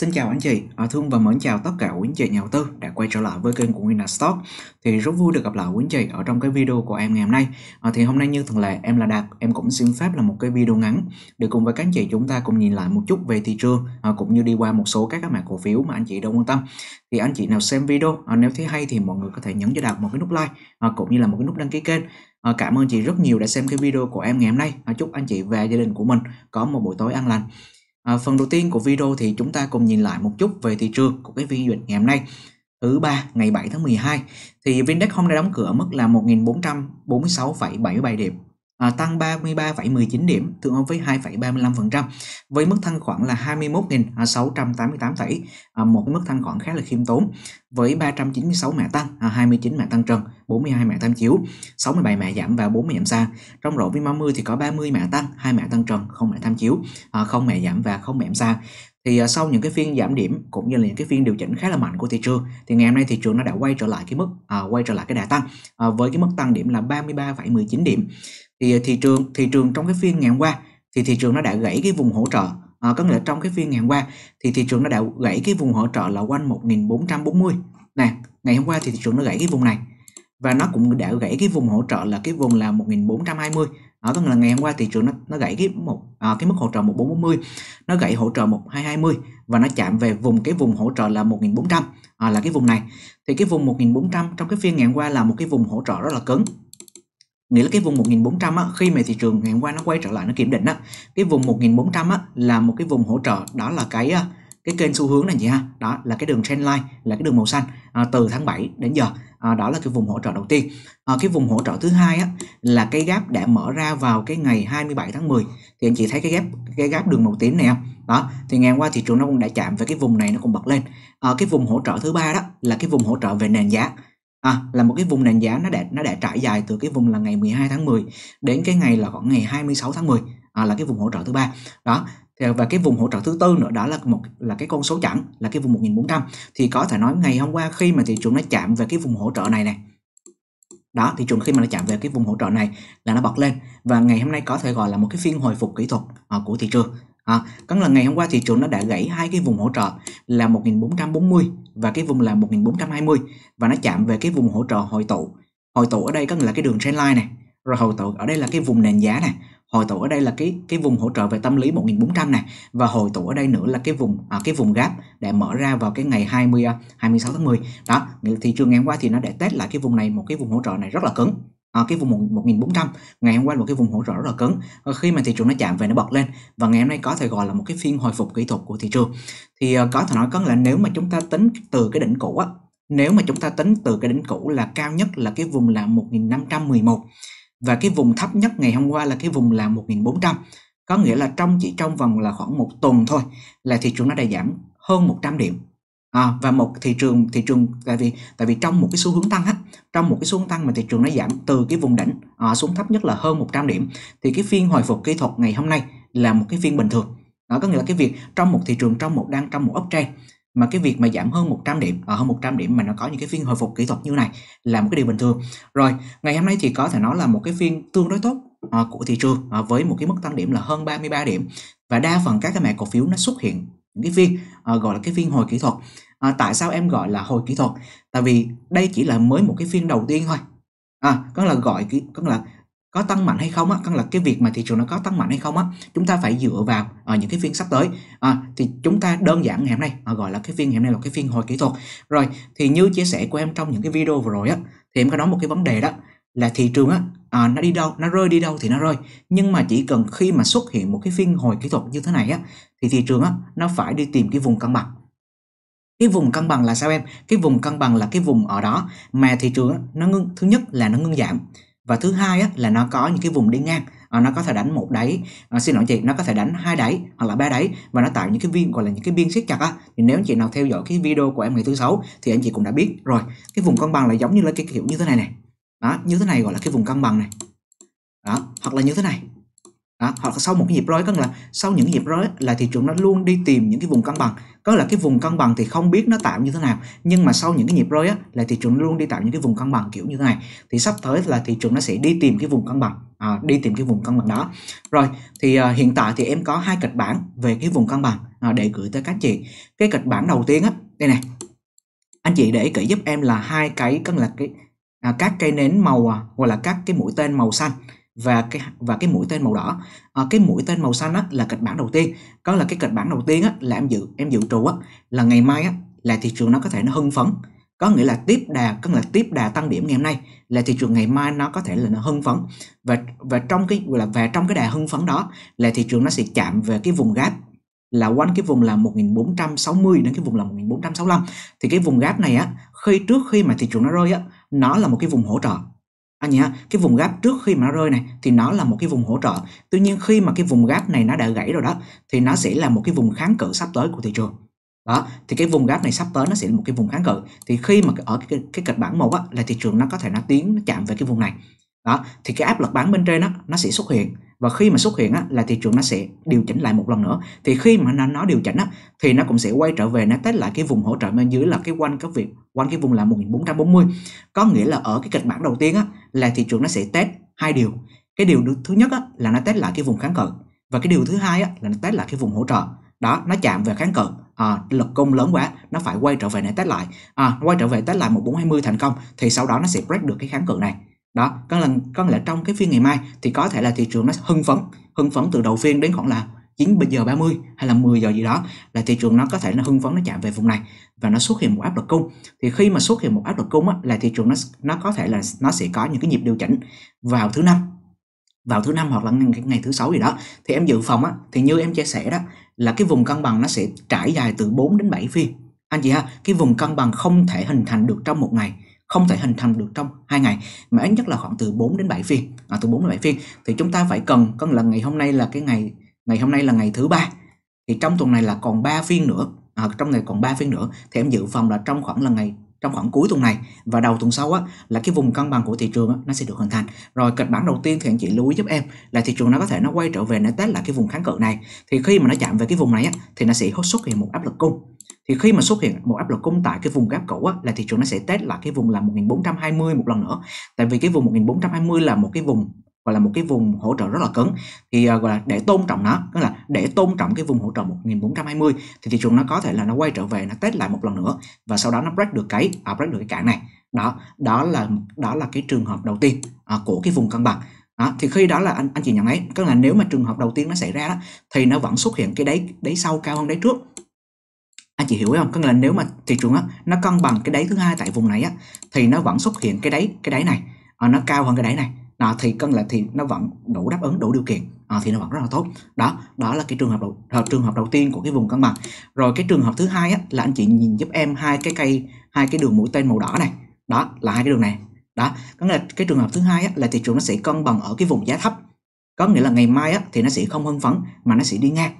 Xin chào anh chị, à, thương và mến chào tất cả quý anh chị nhà đầu tư đã quay trở lại với kênh của Winner Stock. Thì rất vui được gặp lại quý anh chị ở trong cái video của em ngày hôm nay. À, thì hôm nay như thường lệ em là Đạt, em cũng xin phép là một cái video ngắn để cùng với các anh chị chúng ta cùng nhìn lại một chút về thị trường à, cũng như đi qua một số các cái mã cổ phiếu mà anh chị đang quan tâm. Thì anh chị nào xem video à, nếu thấy hay thì mọi người có thể nhấn cho Đạt một cái nút like à, cũng như là một cái nút đăng ký kênh À, cảm ơn chị rất nhiều đã xem cái video của em ngày hôm nay. À, chúc anh chị và gia đình của mình có một buổi tối an lành. À, phần đầu tiên của video thì chúng ta cùng nhìn lại một chút về thị trường của cái phiên giao dịch ngày hôm nay thứ ba ngày 7 tháng 12 thì VNDAX hôm nay đóng cửa ở mức là 1.446,77 điểm à, tăng 33,19 điểm tương ứng với 2,35% với mức thanh khoản là 21.688 tỷ à, một cái mức thanh khoản khá là khiêm tốn với 396 mã tăng à, 29 mã tăng trần 42 mã tăng chiếu 67 mã giảm và 40 giảm xa trong rổ viên 30 thì có 30 mã tăng 2 mã tăng trần không mã tham chiếu à, không mã giảm và không mã giảm xa thì ờ, sau những cái phiên giảm điểm cũng như là những cái phiên điều chỉnh khá là mạnh của thị trường thì ngày hôm nay thị trường nó đã quay trở lại cái mức à, quay trở lại cái đà tăng à, với cái mức tăng điểm là 33,19 điểm thì ờ, thị trường thị trường trong cái phiên ngày hôm qua thì thị trường nó đã gãy cái vùng hỗ trợ à, có nghĩa là trong cái phiên ngày hôm qua thì thị trường nó đã gãy cái vùng hỗ trợ là quanh 1440 nè ngày hôm qua thì thị trường nó gãy cái vùng này và nó cũng đã gãy cái vùng hỗ trợ là cái vùng là 1420 ở à, có nghĩa là ngày hôm qua thị trường nó nó gãy cái một à, cái mức hỗ trợ 1440 nó gãy hỗ trợ 1220 và nó chạm về vùng cái vùng hỗ trợ là 1400 à, là cái vùng này thì cái vùng 1400 trong cái phiên ngày hôm qua là một cái vùng hỗ trợ rất là cứng nghĩa là cái vùng 1400 á, khi mà thị trường ngày hôm qua nó quay trở lại nó kiểm định á, cái vùng 1400 á, là một cái vùng hỗ trợ đó là cái à, cái kênh xu hướng này chị ha đó là cái đường trend line là cái đường màu xanh à, từ tháng 7 đến giờ à, đó là cái vùng hỗ trợ đầu tiên à, cái vùng hỗ trợ thứ hai á, là cái gap đã mở ra vào cái ngày 27 tháng 10 thì anh chị thấy cái gap cái gap đường màu tím này không đó thì ngày hôm qua thị trường nó cũng đã chạm về cái vùng này nó cũng bật lên à, cái vùng hỗ trợ thứ ba đó là cái vùng hỗ trợ về nền giá à, là một cái vùng nền giá nó đã nó đã trải dài từ cái vùng là ngày 12 tháng 10 đến cái ngày là khoảng ngày 26 tháng 10 à, là cái vùng hỗ trợ thứ ba đó và cái vùng hỗ trợ thứ tư nữa đó là một là cái con số chẵn là cái vùng 1400 thì có thể nói ngày hôm qua khi mà thị trường nó chạm về cái vùng hỗ trợ này này đó thị trường khi mà nó chạm về cái vùng hỗ trợ này là nó bật lên và ngày hôm nay có thể gọi là một cái phiên hồi phục kỹ thuật à, của thị trường À, có là ngày hôm qua thị trường nó đã gãy hai cái vùng hỗ trợ là 1440 và cái vùng là 1420 và nó chạm về cái vùng hỗ trợ hội tụ. Hội tụ ở đây có nghĩa là cái đường trendline này, rồi hội tụ ở đây là cái vùng nền giá này, hội tụ ở đây là cái cái vùng hỗ trợ về tâm lý 1400 này và hội tụ ở đây nữa là cái vùng à, cái vùng gap để mở ra vào cái ngày 20 26 à, tháng 10. Đó, thị trường ngày hôm qua thì nó đã test lại cái vùng này một cái vùng hỗ trợ này rất là cứng. À, cái vùng 1400 ngày hôm qua là một cái vùng hỗ trợ rất là cứng à, khi mà thị trường nó chạm về nó bật lên và ngày hôm nay có thể gọi là một cái phiên hồi phục kỹ thuật của thị trường thì à, có thể nói có là nếu mà chúng ta tính từ cái đỉnh cũ á nếu mà chúng ta tính từ cái đỉnh cũ là cao nhất là cái vùng là 1511 và cái vùng thấp nhất ngày hôm qua là cái vùng là 1400 có nghĩa là trong chỉ trong vòng là khoảng một tuần thôi là thị trường nó đã giảm hơn 100 điểm à, và một thị trường thị trường tại vì tại vì trong một cái xu hướng tăng á trong một cái xu hướng tăng mà thị trường nó giảm từ cái vùng đỉnh à, xuống thấp nhất là hơn 100 điểm thì cái phiên hồi phục kỹ thuật ngày hôm nay là một cái phiên bình thường đó ờ, có nghĩa là cái việc trong một thị trường trong một đang trong một uptrend mà cái việc mà giảm hơn 100 điểm ở hơn 100 điểm mà nó có những cái phiên hồi phục kỹ thuật như này là một cái điều bình thường rồi ngày hôm nay thì có thể nói là một cái phiên tương đối tốt à, của thị trường à, với một cái mức tăng điểm là hơn 33 điểm và đa phần các cái mẹ cổ phiếu nó xuất hiện cái phiên uh, gọi là cái phiên hồi kỹ thuật à, tại sao em gọi là hồi kỹ thuật tại vì đây chỉ là mới một cái phiên đầu tiên thôi à, có là gọi có là có tăng mạnh hay không á có là cái việc mà thị trường nó có tăng mạnh hay không á chúng ta phải dựa vào à, những cái phiên sắp tới à, thì chúng ta đơn giản ngày hôm nay à, gọi là cái phiên ngày hôm nay là cái phiên hồi kỹ thuật rồi thì như chia sẻ của em trong những cái video vừa rồi á thì em có nói một cái vấn đề đó là thị trường á à, nó đi đâu nó rơi đi đâu thì nó rơi nhưng mà chỉ cần khi mà xuất hiện một cái phiên hồi kỹ thuật như thế này á thì thị trường á nó phải đi tìm cái vùng cân bằng cái vùng cân bằng là sao em cái vùng cân bằng là cái vùng ở đó mà thị trường á, nó ngưng thứ nhất là nó ngưng giảm và thứ hai á, là nó có những cái vùng đi ngang à, nó có thể đánh một đáy à, xin lỗi chị nó có thể đánh hai đáy hoặc là ba đáy và nó tạo những cái viên gọi là những cái biên siết chặt á thì nếu anh chị nào theo dõi cái video của em ngày thứ sáu thì anh chị cũng đã biết rồi cái vùng cân bằng là giống như là cái kiểu như thế này này đó như thế này gọi là cái vùng cân bằng này đó hoặc là như thế này đó, hoặc là sau một cái nhịp rối có nghĩa là sau những nhịp rối là thị trường nó luôn đi tìm những cái vùng cân bằng có là cái vùng cân bằng thì không biết nó tạo như thế nào nhưng mà sau những cái nhịp rối á, là thị trường luôn đi tạo những cái vùng cân bằng kiểu như thế này thì sắp tới là thị trường nó sẽ đi tìm cái vùng cân bằng à, đi tìm cái vùng cân bằng đó rồi thì à, hiện tại thì em có hai kịch bản về cái vùng cân bằng à, để gửi tới các chị cái kịch bản đầu tiên á đây này anh chị để kỹ giúp em là hai cái có là cái à, các cây nến màu à, hoặc là các cái mũi tên màu xanh và cái và cái mũi tên màu đỏ à, cái mũi tên màu xanh á, là kịch bản đầu tiên có là cái kịch bản đầu tiên á, là em dự em dự trù á, là ngày mai á, là thị trường nó có thể nó hưng phấn có nghĩa là tiếp đà có nghĩa là tiếp đà tăng điểm ngày hôm nay là thị trường ngày mai nó có thể là nó hưng phấn và và trong cái gọi là về trong cái đà hưng phấn đó là thị trường nó sẽ chạm về cái vùng gáp là quanh cái vùng là 1460 đến cái vùng là 1465 thì cái vùng gap này á khi trước khi mà thị trường nó rơi á nó là một cái vùng hỗ trợ anh à nhá cái vùng gáp trước khi mà nó rơi này thì nó là một cái vùng hỗ trợ tuy nhiên khi mà cái vùng gáp này nó đã gãy rồi đó thì nó sẽ là một cái vùng kháng cự sắp tới của thị trường đó thì cái vùng gáp này sắp tới nó sẽ là một cái vùng kháng cự thì khi mà ở cái, cái, cái kịch bản một á, là thị trường nó có thể nó tiến nó chạm về cái vùng này đó thì cái áp lực bán bên trên đó, nó sẽ xuất hiện và khi mà xuất hiện á, là thị trường nó sẽ điều chỉnh lại một lần nữa thì khi mà nó, nó điều chỉnh á, thì nó cũng sẽ quay trở về nó test lại cái vùng hỗ trợ bên dưới là cái quanh cái việc quanh cái vùng là 1440 có nghĩa là ở cái kịch bản đầu tiên á, là thị trường nó sẽ test hai điều cái điều thứ nhất á, là nó test lại cái vùng kháng cự và cái điều thứ hai á, là nó test lại cái vùng hỗ trợ đó nó chạm về kháng cự à, lực cung lớn quá nó phải quay trở về để test lại à, quay trở về test lại 1420 thành công thì sau đó nó sẽ break được cái kháng cự này đó có lần có lẽ trong cái phiên ngày mai thì có thể là thị trường nó hưng phấn hưng phấn từ đầu phiên đến khoảng là 9 giờ 30 hay là 10 giờ gì đó là thị trường nó có thể nó hưng phấn nó chạm về vùng này và nó xuất hiện một áp lực cung thì khi mà xuất hiện một áp lực cung á, là thị trường nó nó có thể là nó sẽ có những cái nhịp điều chỉnh vào thứ năm vào thứ năm hoặc là ngày, ngày thứ sáu gì đó thì em dự phòng á, thì như em chia sẻ đó là cái vùng cân bằng nó sẽ trải dài từ 4 đến 7 phiên anh chị ha cái vùng cân bằng không thể hình thành được trong một ngày không thể hình thành được trong hai ngày mà ít nhất là khoảng từ 4 đến 7 phiên à, từ 4 đến 7 phiên thì chúng ta phải cần có lần ngày hôm nay là cái ngày ngày hôm nay là ngày thứ ba thì trong tuần này là còn 3 phiên nữa à, trong ngày còn 3 phiên nữa thì em dự phòng là trong khoảng là ngày trong khoảng cuối tuần này và đầu tuần sau á là cái vùng cân bằng của thị trường á, nó sẽ được hình thành rồi kịch bản đầu tiên thì anh chị lưu ý giúp em là thị trường nó có thể nó quay trở về nó test là cái vùng kháng cự này thì khi mà nó chạm về cái vùng này á, thì nó sẽ xuất hiện một áp lực cung thì khi mà xuất hiện một áp lực cung tại cái vùng gáp cũ á, là thị trường nó sẽ test lại cái vùng là 1420 một lần nữa tại vì cái vùng 1420 là một cái vùng gọi là một cái vùng hỗ trợ rất là cứng thì uh, gọi là để tôn trọng nó tức là để tôn trọng cái vùng hỗ trợ 1420 thì thị trường nó có thể là nó quay trở về nó test lại một lần nữa và sau đó nó break được cái à, break được cái cản này đó đó là đó là cái trường hợp đầu tiên à, của cái vùng cân bằng đó, thì khi đó là anh anh chị nhận thấy tức là nếu mà trường hợp đầu tiên nó xảy ra đó thì nó vẫn xuất hiện cái đáy đáy sau cao hơn đáy trước anh chị hiểu không? Có nghĩa là nếu mà thị trường á nó cân bằng cái đáy thứ hai tại vùng này á thì nó vẫn xuất hiện cái đáy cái đáy này à, nó cao hơn cái đáy này à, thì cân lệch thì nó vẫn đủ đáp ứng đủ điều kiện à, thì nó vẫn rất là tốt đó đó là cái trường hợp đầu hợp ờ, trường hợp đầu tiên của cái vùng cân bằng rồi cái trường hợp thứ hai á, là anh chị nhìn giúp em hai cái cây hai cái đường mũi tên màu đỏ này đó là hai cái đường này đó có nghĩa là cái trường hợp thứ hai á, là thị trường nó sẽ cân bằng ở cái vùng giá thấp có nghĩa là ngày mai á, thì nó sẽ không hưng phấn mà nó sẽ đi ngang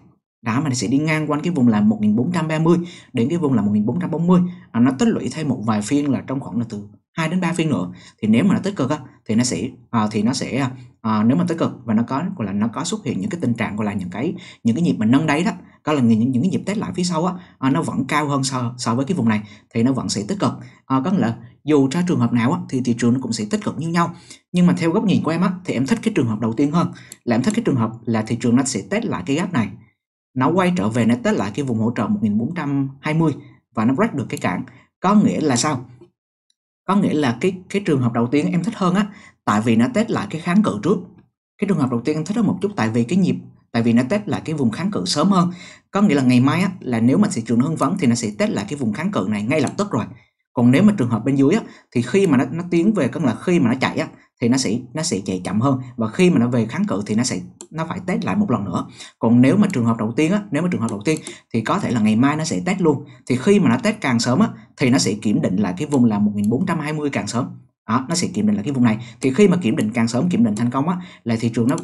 đã mà nó sẽ đi ngang quanh cái vùng là 1430 đến cái vùng là 1440 à, nó tích lũy thêm một vài phiên là trong khoảng là từ 2 đến 3 phiên nữa thì nếu mà nó tích cực á, thì nó sẽ à, thì nó sẽ à, nếu mà tích cực và nó có gọi là nó có xuất hiện những cái tình trạng gọi là những cái những cái nhịp mà nâng đáy đó có là những những cái nhịp test lại phía sau á à, nó vẫn cao hơn so so với cái vùng này thì nó vẫn sẽ tích cực à, có nghĩa là dù cho trường hợp nào á, thì thị trường nó cũng sẽ tích cực như nhau nhưng mà theo góc nhìn của em á, thì em thích cái trường hợp đầu tiên hơn là em thích cái trường hợp là thị trường nó sẽ test lại cái gap này nó quay trở về nó test lại cái vùng hỗ trợ 1420 và nó break được cái cản có nghĩa là sao có nghĩa là cái cái trường hợp đầu tiên em thích hơn á tại vì nó test lại cái kháng cự trước cái trường hợp đầu tiên em thích hơn một chút tại vì cái nhịp tại vì nó test lại cái vùng kháng cự sớm hơn có nghĩa là ngày mai á, là nếu mà thị trường hưng phấn thì nó sẽ test lại cái vùng kháng cự này ngay lập tức rồi còn nếu mà trường hợp bên dưới á, thì khi mà nó, nó tiến về có là khi mà nó chạy á, thì nó sẽ nó sẽ chạy chậm hơn và khi mà nó về kháng cự thì nó sẽ nó phải test lại một lần nữa còn nếu mà trường hợp đầu tiên á nếu mà trường hợp đầu tiên thì có thể là ngày mai nó sẽ test luôn thì khi mà nó test càng sớm á thì nó sẽ kiểm định lại cái vùng là 1420 càng sớm đó, nó sẽ kiểm định là cái vùng này thì khi mà kiểm định càng sớm kiểm định thành công á là thị trường nó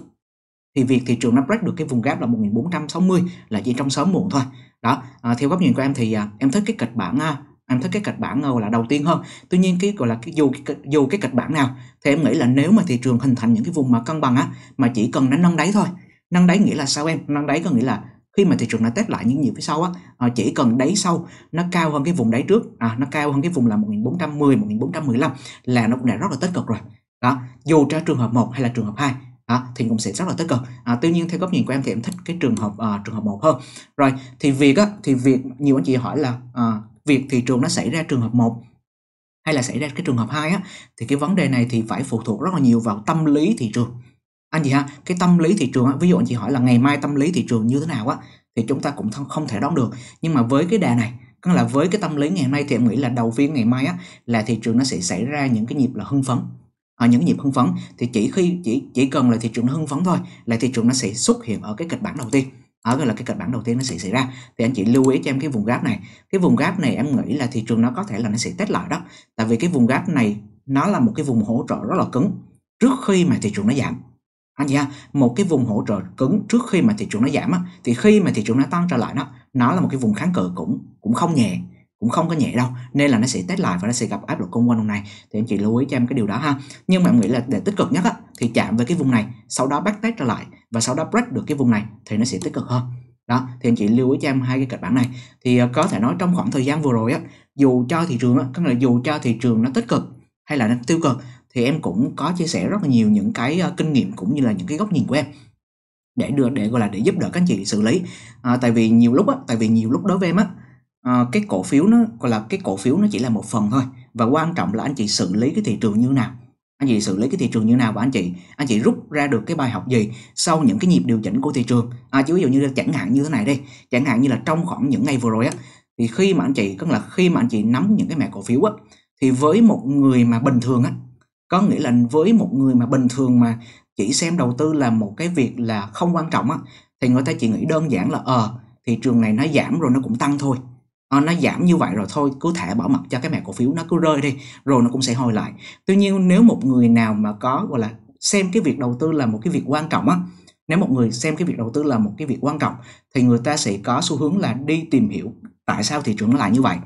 thì việc thị trường nó break được cái vùng gap là 1460 là chỉ trong sớm muộn thôi đó à, theo góc nhìn của em thì à, em thích cái kịch bản à, em thích cái kịch bản nào là đầu tiên hơn tuy nhiên cái gọi là cái dù dù cái kịch bản nào thì em nghĩ là nếu mà thị trường hình thành những cái vùng mà cân bằng á mà chỉ cần nó nâng đáy thôi nâng đáy nghĩa là sao em nâng đáy có nghĩa là khi mà thị trường nó test lại những nhịp phía sau á ờ, chỉ cần đáy sau nó cao hơn cái vùng đáy trước à, nó cao hơn cái vùng là 1410 1415 là nó cũng đã rất là tích cực rồi đó dù cho trường hợp 1 hay là trường hợp 2 À, thì cũng sẽ rất là tích cực à, tuy nhiên theo góc nhìn của em thì em thích cái trường hợp à, trường hợp một hơn rồi thì việc á thì việc nhiều anh chị hỏi là à, việc thị trường nó xảy ra trường hợp 1 hay là xảy ra cái trường hợp 2 á thì cái vấn đề này thì phải phụ thuộc rất là nhiều vào tâm lý thị trường anh chị ha cái tâm lý thị trường á, ví dụ anh chị hỏi là ngày mai tâm lý thị trường như thế nào á thì chúng ta cũng không thể đoán được nhưng mà với cái đề này tức là với cái tâm lý ngày hôm nay thì em nghĩ là đầu phiên ngày mai á là thị trường nó sẽ xảy ra những cái nhịp là hưng phấn ở à, những nhịp hưng phấn thì chỉ khi chỉ chỉ cần là thị trường nó hưng phấn thôi là thị trường nó sẽ xuất hiện ở cái kịch bản đầu tiên đó ờ, là cái kịch bản đầu tiên nó sẽ xảy ra thì anh chị lưu ý cho em cái vùng gap này cái vùng gap này em nghĩ là thị trường nó có thể là nó sẽ test lại đó tại vì cái vùng gap này nó là một cái vùng hỗ trợ rất là cứng trước khi mà thị trường nó giảm anh chị một cái vùng hỗ trợ cứng trước khi mà thị trường nó giảm á, thì khi mà thị trường nó tăng trở lại đó nó là một cái vùng kháng cự cũng cũng không nhẹ cũng không có nhẹ đâu nên là nó sẽ test lại và nó sẽ gặp áp lực công quanh vùng này thì anh chị lưu ý cho em cái điều đó ha nhưng mà em nghĩ là để tích cực nhất á, thì chạm về cái vùng này sau đó bắt test trở lại và sau đó break được cái vùng này thì nó sẽ tích cực hơn đó thì anh chị lưu ý cho em hai cái kịch bản này thì ờ, có thể nói trong khoảng thời gian vừa rồi á dù cho thị trường á có nghĩa là dù cho thị trường nó tích cực hay là nó tiêu cực thì em cũng có chia sẻ rất là nhiều những cái ờ, kinh nghiệm cũng như là những cái góc nhìn của em để được để gọi là để giúp đỡ các anh chị xử lý à, tại vì nhiều lúc á tại vì nhiều lúc đối với em á à, cái cổ phiếu nó gọi là cái cổ phiếu nó chỉ là một phần thôi và quan trọng là anh chị xử lý cái thị trường như nào anh chị xử lý cái thị trường như nào và anh chị anh chị rút ra được cái bài học gì sau những cái nhịp điều chỉnh của thị trường à, chứ ví dụ như chẳng hạn như thế này đi chẳng hạn như là trong khoảng những ngày vừa rồi á thì khi mà anh chị có là khi mà anh chị nắm những cái mẻ cổ phiếu á thì với một người mà bình thường á có nghĩa là với một người mà bình thường mà chỉ xem đầu tư là một cái việc là không quan trọng á thì người ta chỉ nghĩ đơn giản là ờ à, thị trường này nó giảm rồi nó cũng tăng thôi Ờ, nó giảm như vậy rồi thôi cứ thả bỏ mặt cho cái mã cổ phiếu nó cứ rơi đi rồi nó cũng sẽ hồi lại tuy nhiên nếu một người nào mà có gọi là xem cái việc đầu tư là một cái việc quan trọng á nếu một người xem cái việc đầu tư là một cái việc quan trọng thì người ta sẽ có xu hướng là đi tìm hiểu tại sao thị trường nó lại như vậy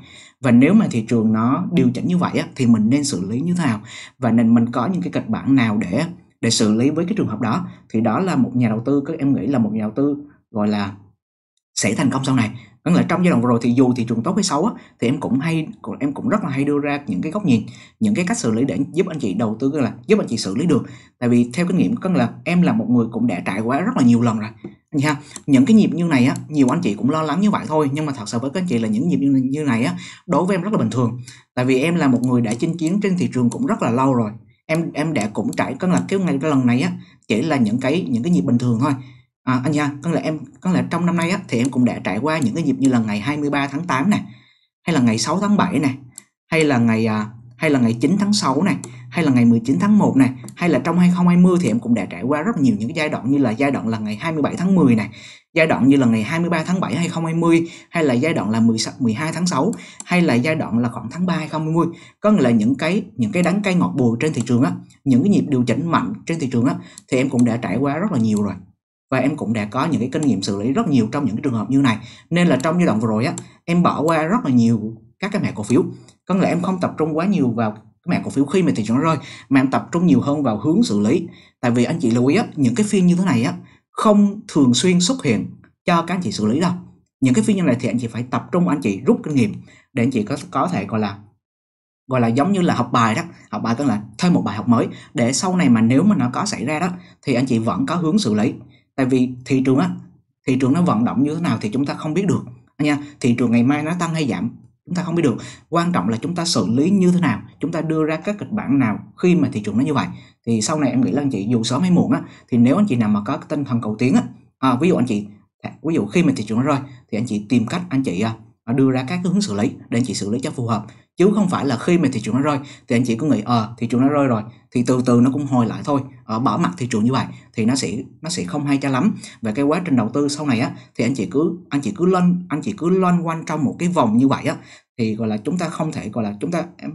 và nếu mà thị trường nó điều chỉnh như vậy á, thì mình nên xử lý như thế nào và nên mình có những cái kịch bản nào để để xử lý với cái trường hợp đó thì đó là một nhà đầu tư các em nghĩ là một nhà đầu tư gọi là sẽ thành công sau này có nghĩa là trong giai đoạn vừa rồi thì dù thị trường tốt hay xấu á, thì em cũng hay em cũng rất là hay đưa ra những cái góc nhìn những cái cách xử lý để giúp anh chị đầu tư là giúp anh chị xử lý được tại vì theo kinh nghiệm có nghĩa là em là một người cũng đã trải qua rất là nhiều lần rồi anh ha những cái nhịp như này á nhiều anh chị cũng lo lắng như vậy thôi nhưng mà thật sự với các anh chị là những nhịp như này á đối với em rất là bình thường tại vì em là một người đã chinh chiến trên thị trường cũng rất là lâu rồi em em đã cũng trải có là cái ngày cái lần này á chỉ là những cái những cái nhịp bình thường thôi à, anh Giang có lẽ em có lẽ trong năm nay á, thì em cũng đã trải qua những cái dịp như là ngày 23 tháng 8 này hay là ngày 6 tháng 7 này hay là ngày à, hay là ngày 9 tháng 6 này hay là ngày 19 tháng 1 này hay là trong 2020 thì em cũng đã trải qua rất nhiều những cái giai đoạn như là giai đoạn là ngày 27 tháng 10 này giai đoạn như là ngày 23 tháng 7 2020 hay là giai đoạn là 16, 12 tháng 6 hay là giai đoạn là khoảng tháng 3 2020 có nghĩa là những cái những cái đắng cay ngọt bùi trên thị trường á những cái nhịp điều chỉnh mạnh trên thị trường á thì em cũng đã trải qua rất là nhiều rồi và em cũng đã có những cái kinh nghiệm xử lý rất nhiều trong những cái trường hợp như này nên là trong giai đoạn vừa rồi á em bỏ qua rất là nhiều các cái mã cổ phiếu có nghĩa là em không tập trung quá nhiều vào cái mã cổ phiếu khi mà thị trường rơi mà em tập trung nhiều hơn vào hướng xử lý tại vì anh chị lưu ý á, những cái phiên như thế này á không thường xuyên xuất hiện cho các anh chị xử lý đâu những cái phiên như này thì anh chị phải tập trung anh chị rút kinh nghiệm để anh chị có có thể gọi là gọi là giống như là học bài đó học bài tức là thêm một bài học mới để sau này mà nếu mà nó có xảy ra đó thì anh chị vẫn có hướng xử lý tại vì thị trường á thị trường nó vận động như thế nào thì chúng ta không biết được nha thị trường ngày mai nó tăng hay giảm chúng ta không biết được quan trọng là chúng ta xử lý như thế nào chúng ta đưa ra các kịch bản nào khi mà thị trường nó như vậy thì sau này em nghĩ là anh chị dù sớm hay muộn á thì nếu anh chị nào mà có tinh thần cầu tiến á à, ví dụ anh chị ví dụ khi mà thị trường nó rơi thì anh chị tìm cách anh chị à, đưa ra các cái hướng xử lý để anh chị xử lý cho phù hợp chứ không phải là khi mà thị trường nó rơi thì anh chị cứ nghĩ ờ à, thị trường nó rơi rồi thì từ từ nó cũng hồi lại thôi ở ờ, bỏ mặt thị trường như vậy thì nó sẽ nó sẽ không hay cho lắm về cái quá trình đầu tư sau này á thì anh chị cứ anh chị cứ lên anh chị cứ loanh quanh trong một cái vòng như vậy á thì gọi là chúng ta không thể gọi là chúng ta em,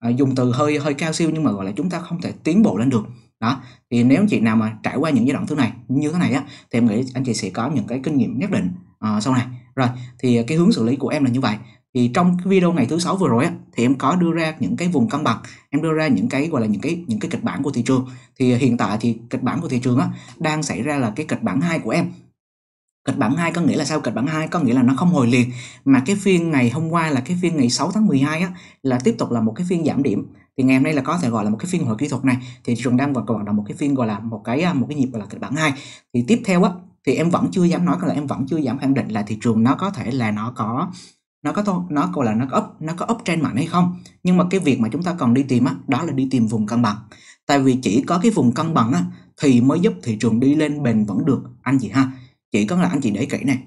à, dùng từ hơi hơi cao siêu nhưng mà gọi là chúng ta không thể tiến bộ lên được đó thì nếu anh chị nào mà trải qua những giai đoạn thứ này như thế này á thì em nghĩ anh chị sẽ có những cái kinh nghiệm nhất định à, sau này rồi thì cái hướng xử lý của em là như vậy thì trong cái video ngày thứ sáu vừa rồi á thì em có đưa ra những cái vùng cân bằng em đưa ra những cái gọi là những cái những cái kịch bản của thị trường thì hiện tại thì kịch bản của thị trường á đang xảy ra là cái kịch bản hai của em kịch bản 2 có nghĩa là sao kịch bản 2 có nghĩa là nó không hồi liền mà cái phiên ngày hôm qua là cái phiên ngày 6 tháng 12 á là tiếp tục là một cái phiên giảm điểm thì ngày hôm nay là có thể gọi là một cái phiên hồi kỹ thuật này thì thị trường đang vào gọi là một cái phiên gọi là một cái à, một cái nhịp gọi là kịch bản 2 thì tiếp theo á thì em vẫn chưa dám nói là em vẫn chưa dám khẳng định là thị trường nó có thể là nó có nó có nó gọi là nó có up nó có up trend mạnh hay không nhưng mà cái việc mà chúng ta còn đi tìm á đó là đi tìm vùng cân bằng tại vì chỉ có cái vùng cân bằng á thì mới giúp thị trường đi lên bền vẫn được anh chị ha chỉ có là anh chị để kỹ này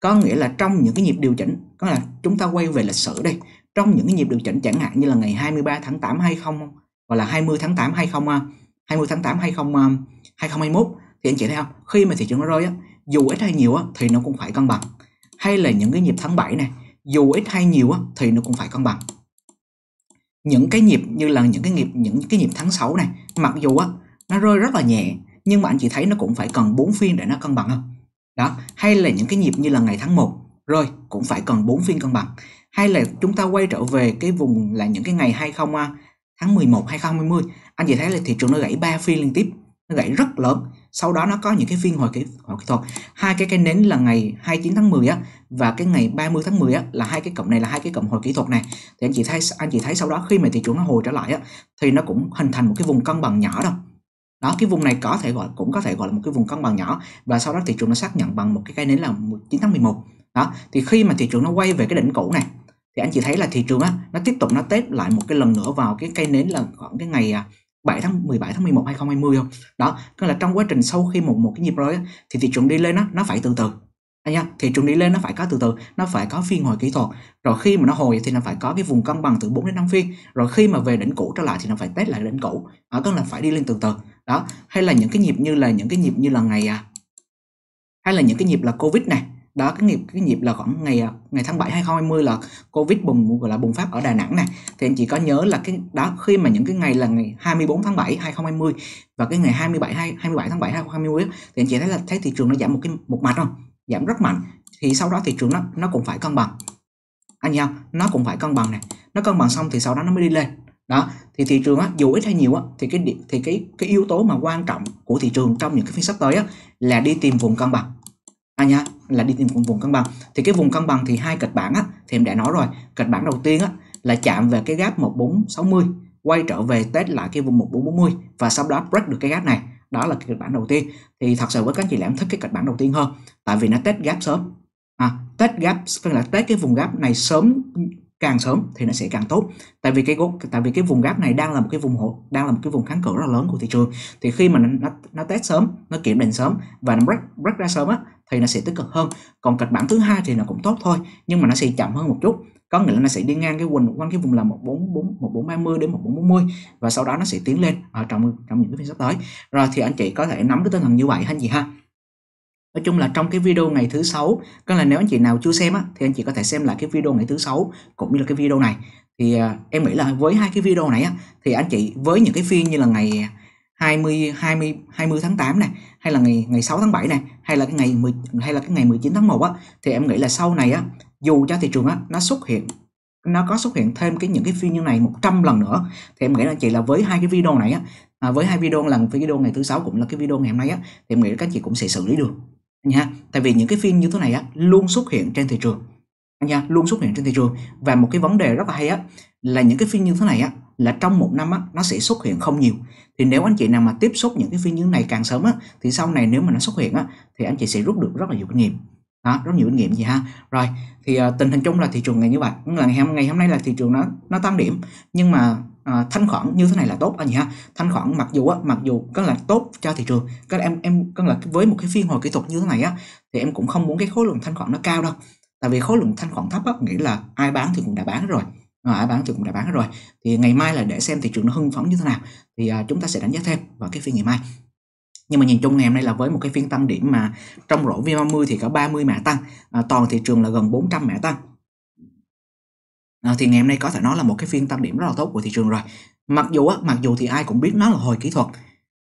có nghĩa là trong những cái nhịp điều chỉnh có là chúng ta quay về lịch sử đây trong những cái nhịp điều chỉnh chẳng hạn như là ngày 23 tháng 8 20 hoặc là 20 tháng 8 20 20 tháng 8 20 2021 thì anh chị thấy không khi mà thị trường nó rơi á dù ít hay nhiều á thì nó cũng phải cân bằng hay là những cái nhịp tháng 7 này dù ít hay nhiều á, thì nó cũng phải cân bằng những cái nhịp như là những cái nhịp những cái nhịp tháng 6 này mặc dù á nó rơi rất là nhẹ nhưng mà anh chị thấy nó cũng phải cần 4 phiên để nó cân bằng không đó hay là những cái nhịp như là ngày tháng 1 rồi cũng phải cần 4 phiên cân bằng hay là chúng ta quay trở về cái vùng là những cái ngày 20 à, tháng 11 2020 anh chị thấy là thị trường nó gãy 3 phiên liên tiếp nó gãy rất lớn sau đó nó có những cái phiên hồi kỹ, hồi kỹ thuật hai cái cây nến là ngày 29 tháng 10 á và cái ngày 30 tháng 10 á là hai cái cộng này là hai cái cộng hồi kỹ thuật này thì anh chị thấy anh chị thấy sau đó khi mà thị trường nó hồi trở lại á thì nó cũng hình thành một cái vùng cân bằng nhỏ đâu đó cái vùng này có thể gọi cũng có thể gọi là một cái vùng cân bằng nhỏ và sau đó thị trường nó xác nhận bằng một cái cây nến là 19 tháng 11 đó thì khi mà thị trường nó quay về cái đỉnh cũ này thì anh chị thấy là thị trường á nó tiếp tục nó test lại một cái lần nữa vào cái cây nến là khoảng cái ngày à, 7 tháng 17 tháng 11 2020 không đó tức là trong quá trình sau khi một một cái nhịp rồi á, thì thị trường đi lên nó nó phải từ từ anh nhá thị trường đi lên nó phải có từ từ nó phải có phiên hồi kỹ thuật rồi khi mà nó hồi thì nó phải có cái vùng cân bằng từ 4 đến 5 phiên rồi khi mà về đỉnh cũ trở lại thì nó phải test lại đỉnh cũ ở tức là phải đi lên từ từ đó hay là những cái nhịp như là những cái nhịp như là ngày à hay là những cái nhịp là covid này đó cái nghiệp cái nhịp là khoảng ngày à, ngày tháng 7 2020 là covid bùng gọi là bùng phát ở Đà Nẵng này thì anh chị có nhớ là cái đó khi mà những cái ngày là ngày 24 tháng 7 2020 và cái ngày 27 27 tháng 7 2020 ấy, thì anh chị thấy là thấy thị trường nó giảm một cái một mạch không giảm rất mạnh thì sau đó thị trường nó nó cũng phải cân bằng anh nhau nó cũng phải cân bằng này nó cân bằng xong thì sau đó nó mới đi lên đó thì thị trường á, dù ít hay nhiều á, thì cái thì cái cái yếu tố mà quan trọng của thị trường trong những cái phiên sắp tới á, là đi tìm vùng cân bằng anh nhá là đi tìm vùng cân bằng thì cái vùng cân bằng thì hai kịch bản á thì em đã nói rồi kịch bản đầu tiên á là chạm về cái gap 1460 quay trở về test lại cái vùng 1440 và sau đó break được cái gap này đó là cái kịch bản đầu tiên thì thật sự với các chị em thích cái kịch bản đầu tiên hơn tại vì nó test gap sớm à, test gap tức là test cái vùng gap này sớm càng sớm thì nó sẽ càng tốt tại vì cái gốc, tại vì cái vùng gáp này đang là một cái vùng hộ đang là một cái vùng kháng cự rất là lớn của thị trường thì khi mà nó nó, nó test sớm nó kiểm định sớm và nó break, break ra sớm á thì nó sẽ tích cực hơn còn kịch bản thứ hai thì nó cũng tốt thôi nhưng mà nó sẽ chậm hơn một chút có nghĩa là nó sẽ đi ngang cái quanh quanh cái vùng là một bốn bốn 144 1430 đến một 1440 và sau đó nó sẽ tiến lên ở trong trong những cái phiên sắp tới rồi thì anh chị có thể nắm cái tinh thần như vậy hay gì ha Nói chung là trong cái video ngày thứ sáu, tức là nếu anh chị nào chưa xem á, thì anh chị có thể xem lại cái video ngày thứ sáu cũng như là cái video này. Thì à, em nghĩ là với hai cái video này á, thì anh chị với những cái phiên như là ngày 20 20 20 tháng 8 này hay là ngày ngày 6 tháng 7 này hay là cái ngày 10 hay là cái ngày 19 tháng 1 á thì em nghĩ là sau này á dù cho thị trường á nó xuất hiện nó có xuất hiện thêm cái những cái phiên như này 100 lần nữa thì em nghĩ là chị là với hai cái video này á à, với hai video lần video ngày thứ sáu cũng là cái video ngày hôm nay á thì em nghĩ là các chị cũng sẽ xử lý được nha. tại vì những cái phiên như thế này á luôn xuất hiện trên thị trường nha luôn xuất hiện trên thị trường và một cái vấn đề rất là hay á là những cái phiên như thế này á là trong một năm á nó sẽ xuất hiện không nhiều thì nếu anh chị nào mà tiếp xúc những cái phiên như thế này càng sớm á thì sau này nếu mà nó xuất hiện á thì anh chị sẽ rút được rất là nhiều kinh nghiệm đó rất nhiều kinh nghiệm gì ha rồi thì uh, tình hình chung là thị trường ngày như vậy là ngày hôm ngày hôm nay là thị trường nó nó tăng điểm nhưng mà uh, thanh khoản như thế này là tốt anh nhỉ ha thanh khoản mặc dù á mặc dù có là tốt cho thị trường các em em có là với một cái phiên hồi kỹ thuật như thế này á thì em cũng không muốn cái khối lượng thanh khoản nó cao đâu tại vì khối lượng thanh khoản thấp á nghĩ là ai bán thì cũng đã bán rồi à, ai bán thì cũng đã bán rồi thì ngày mai là để xem thị trường nó hưng phấn như thế nào thì uh, chúng ta sẽ đánh giá thêm vào cái phiên ngày mai nhưng mà nhìn chung ngày hôm nay là với một cái phiên tăng điểm mà trong rổ VN30 thì có 30 mã tăng à, toàn thị trường là gần 400 mã tăng à, thì ngày hôm nay có thể nói là một cái phiên tăng điểm rất là tốt của thị trường rồi mặc dù á mặc dù thì ai cũng biết nó là hồi kỹ thuật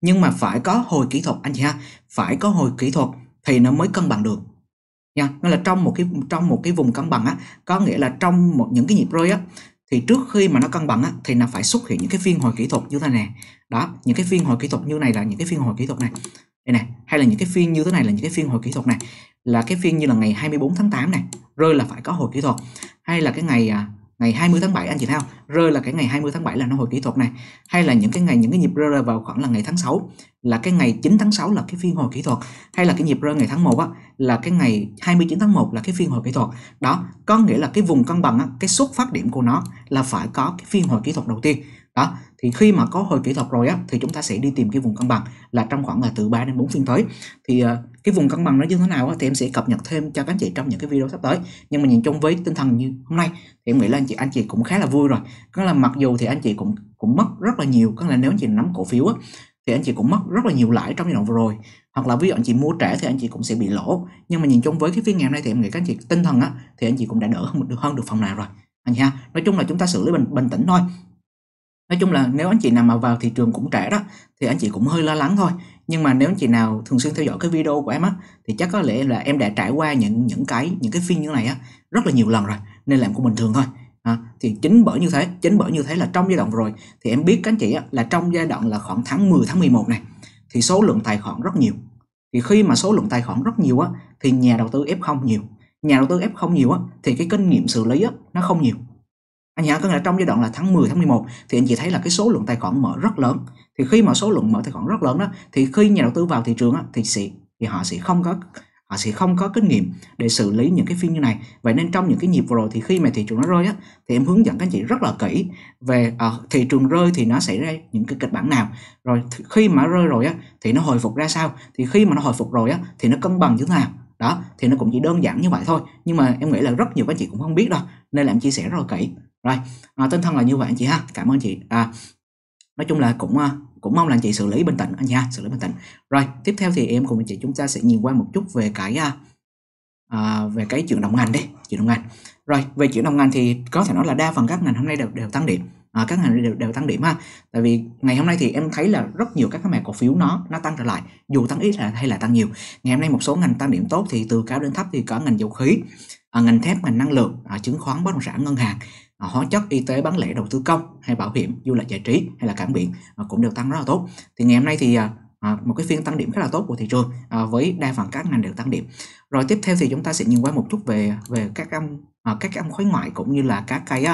nhưng mà phải có hồi kỹ thuật anh chị ha phải có hồi kỹ thuật thì nó mới cân bằng được nha yeah. nên là trong một cái trong một cái vùng cân bằng á có nghĩa là trong một những cái nhịp rơi á thì trước khi mà nó cân bằng á thì nó phải xuất hiện những cái phiên hồi kỹ thuật như thế này đó những cái phiên hồi kỹ thuật như này là những cái phiên hồi kỹ thuật này đây này hay là những cái phiên như thế này là những cái phiên hồi kỹ thuật này là cái phiên như là ngày 24 tháng 8 này rơi là phải có hồi kỹ thuật hay là cái ngày à, ngày 20 tháng 7 anh chị thấy không rơi là cái ngày 20 tháng 7 là nó hồi kỹ thuật này hay là những cái ngày những cái nhịp rơi vào khoảng là ngày tháng 6 là cái ngày 9 tháng 6 là cái phiên hồi kỹ thuật hay là cái nhịp rơi ngày tháng 1 á, là cái ngày 29 tháng 1 là cái phiên hồi kỹ thuật đó có nghĩa là cái vùng cân bằng á, cái xuất phát điểm của nó là phải có cái phiên hồi kỹ thuật đầu tiên đó thì khi mà có hồi kỹ thuật rồi á thì chúng ta sẽ đi tìm cái vùng cân bằng là trong khoảng là từ 3 đến 4 phiên tới thì ờ, cái vùng cân bằng nó như thế nào thì em sẽ cập nhật thêm cho các anh chị trong những cái video sắp tới nhưng mà nhìn chung với tinh thần như hôm nay thì em nghĩ là anh chị anh chị cũng khá là vui rồi có là mặc dù thì anh chị cũng cũng mất rất là nhiều có là nếu anh chị nắm cổ phiếu á, thì anh chị cũng mất rất là nhiều lãi trong giai đoạn vừa rồi hoặc là ví dụ anh chị mua trẻ thì anh chị cũng sẽ bị lỗ nhưng mà nhìn chung với cái phiên ngày hôm nay thì em nghĩ các anh chị tinh thần á thì anh chị cũng đã đỡ hơn được hơn được phần nào rồi anh chị ha nói chung là chúng ta xử lý bình bình tĩnh thôi nói chung là nếu anh chị nào mà vào thị trường cũng trẻ đó thì anh chị cũng hơi lo lắng thôi nhưng mà nếu chị nào thường xuyên theo dõi cái video của em á thì chắc có lẽ là em đã trải qua những những cái những cái phiên như này á rất là nhiều lần rồi nên làm cũng bình thường thôi à, thì chính bởi như thế chính bởi như thế là trong giai đoạn rồi thì em biết các anh chị á, là trong giai đoạn là khoảng tháng 10 tháng 11 này thì số lượng tài khoản rất nhiều thì khi mà số lượng tài khoản rất nhiều á thì nhà đầu tư F0 nhiều nhà đầu tư F0 nhiều á thì cái kinh nghiệm xử lý á nó không nhiều anh hiểu có nghĩa là trong giai đoạn là tháng 10 tháng 11 thì anh chị thấy là cái số lượng tài khoản mở rất lớn thì khi mà số lượng mở tài khoản rất lớn đó thì khi nhà đầu tư vào thị trường đó, thì sẽ thì họ sẽ không có họ sẽ không có kinh nghiệm để xử lý những cái phiên như này vậy nên trong những cái nhịp vừa rồi thì khi mà thị trường nó rơi á thì em hướng dẫn các anh chị rất là kỹ về à, thị trường rơi thì nó xảy ra những cái kịch bản nào rồi khi mà rơi rồi á thì nó hồi phục ra sao thì khi mà nó hồi phục rồi á thì nó cân bằng như thế nào đó thì nó cũng chỉ đơn giản như vậy thôi nhưng mà em nghĩ là rất nhiều các anh chị cũng không biết đâu nên là em chia sẻ rất là kỹ rồi à, tinh thần là như vậy anh chị ha cảm ơn chị à, nói chung là ừ. cũng ờ, cũng mong là anh chị xử lý bình tĩnh anh nha xử lý bình tĩnh rồi tiếp theo thì em cùng anh chị chúng ta sẽ nhìn qua một chút về cái à, về cái chuyện đồng ngành đấy chuyện đồng ngành rồi về chuyện đồng ngành thì có thể nói là đa phần các ngành hôm nay đều đều tăng điểm à, các ngành đều, đều tăng điểm ha tại vì ngày hôm nay thì em thấy là rất nhiều các cái mảng cổ phiếu nó nó tăng trở lại dù tăng ít là hay là tăng nhiều ngày hôm nay một số ngành tăng điểm tốt thì từ cao đến thấp thì có ngành dầu khí à, ngành thép ngành năng lượng à, chứng khoán bất động sản ngân hàng Ờ, hóa chất y tế bán lẻ đầu tư công hay bảo hiểm du lịch giải trí hay là cảng biển ờ, cũng đều tăng rất là tốt thì ngày hôm nay thì ờ, một cái phiên tăng điểm khá là tốt của thị trường với đa phần các ngành đều tăng điểm rồi tiếp theo thì chúng ta sẽ nhìn qua một chút về về các âm các âm khối ngoại cũng như là các cái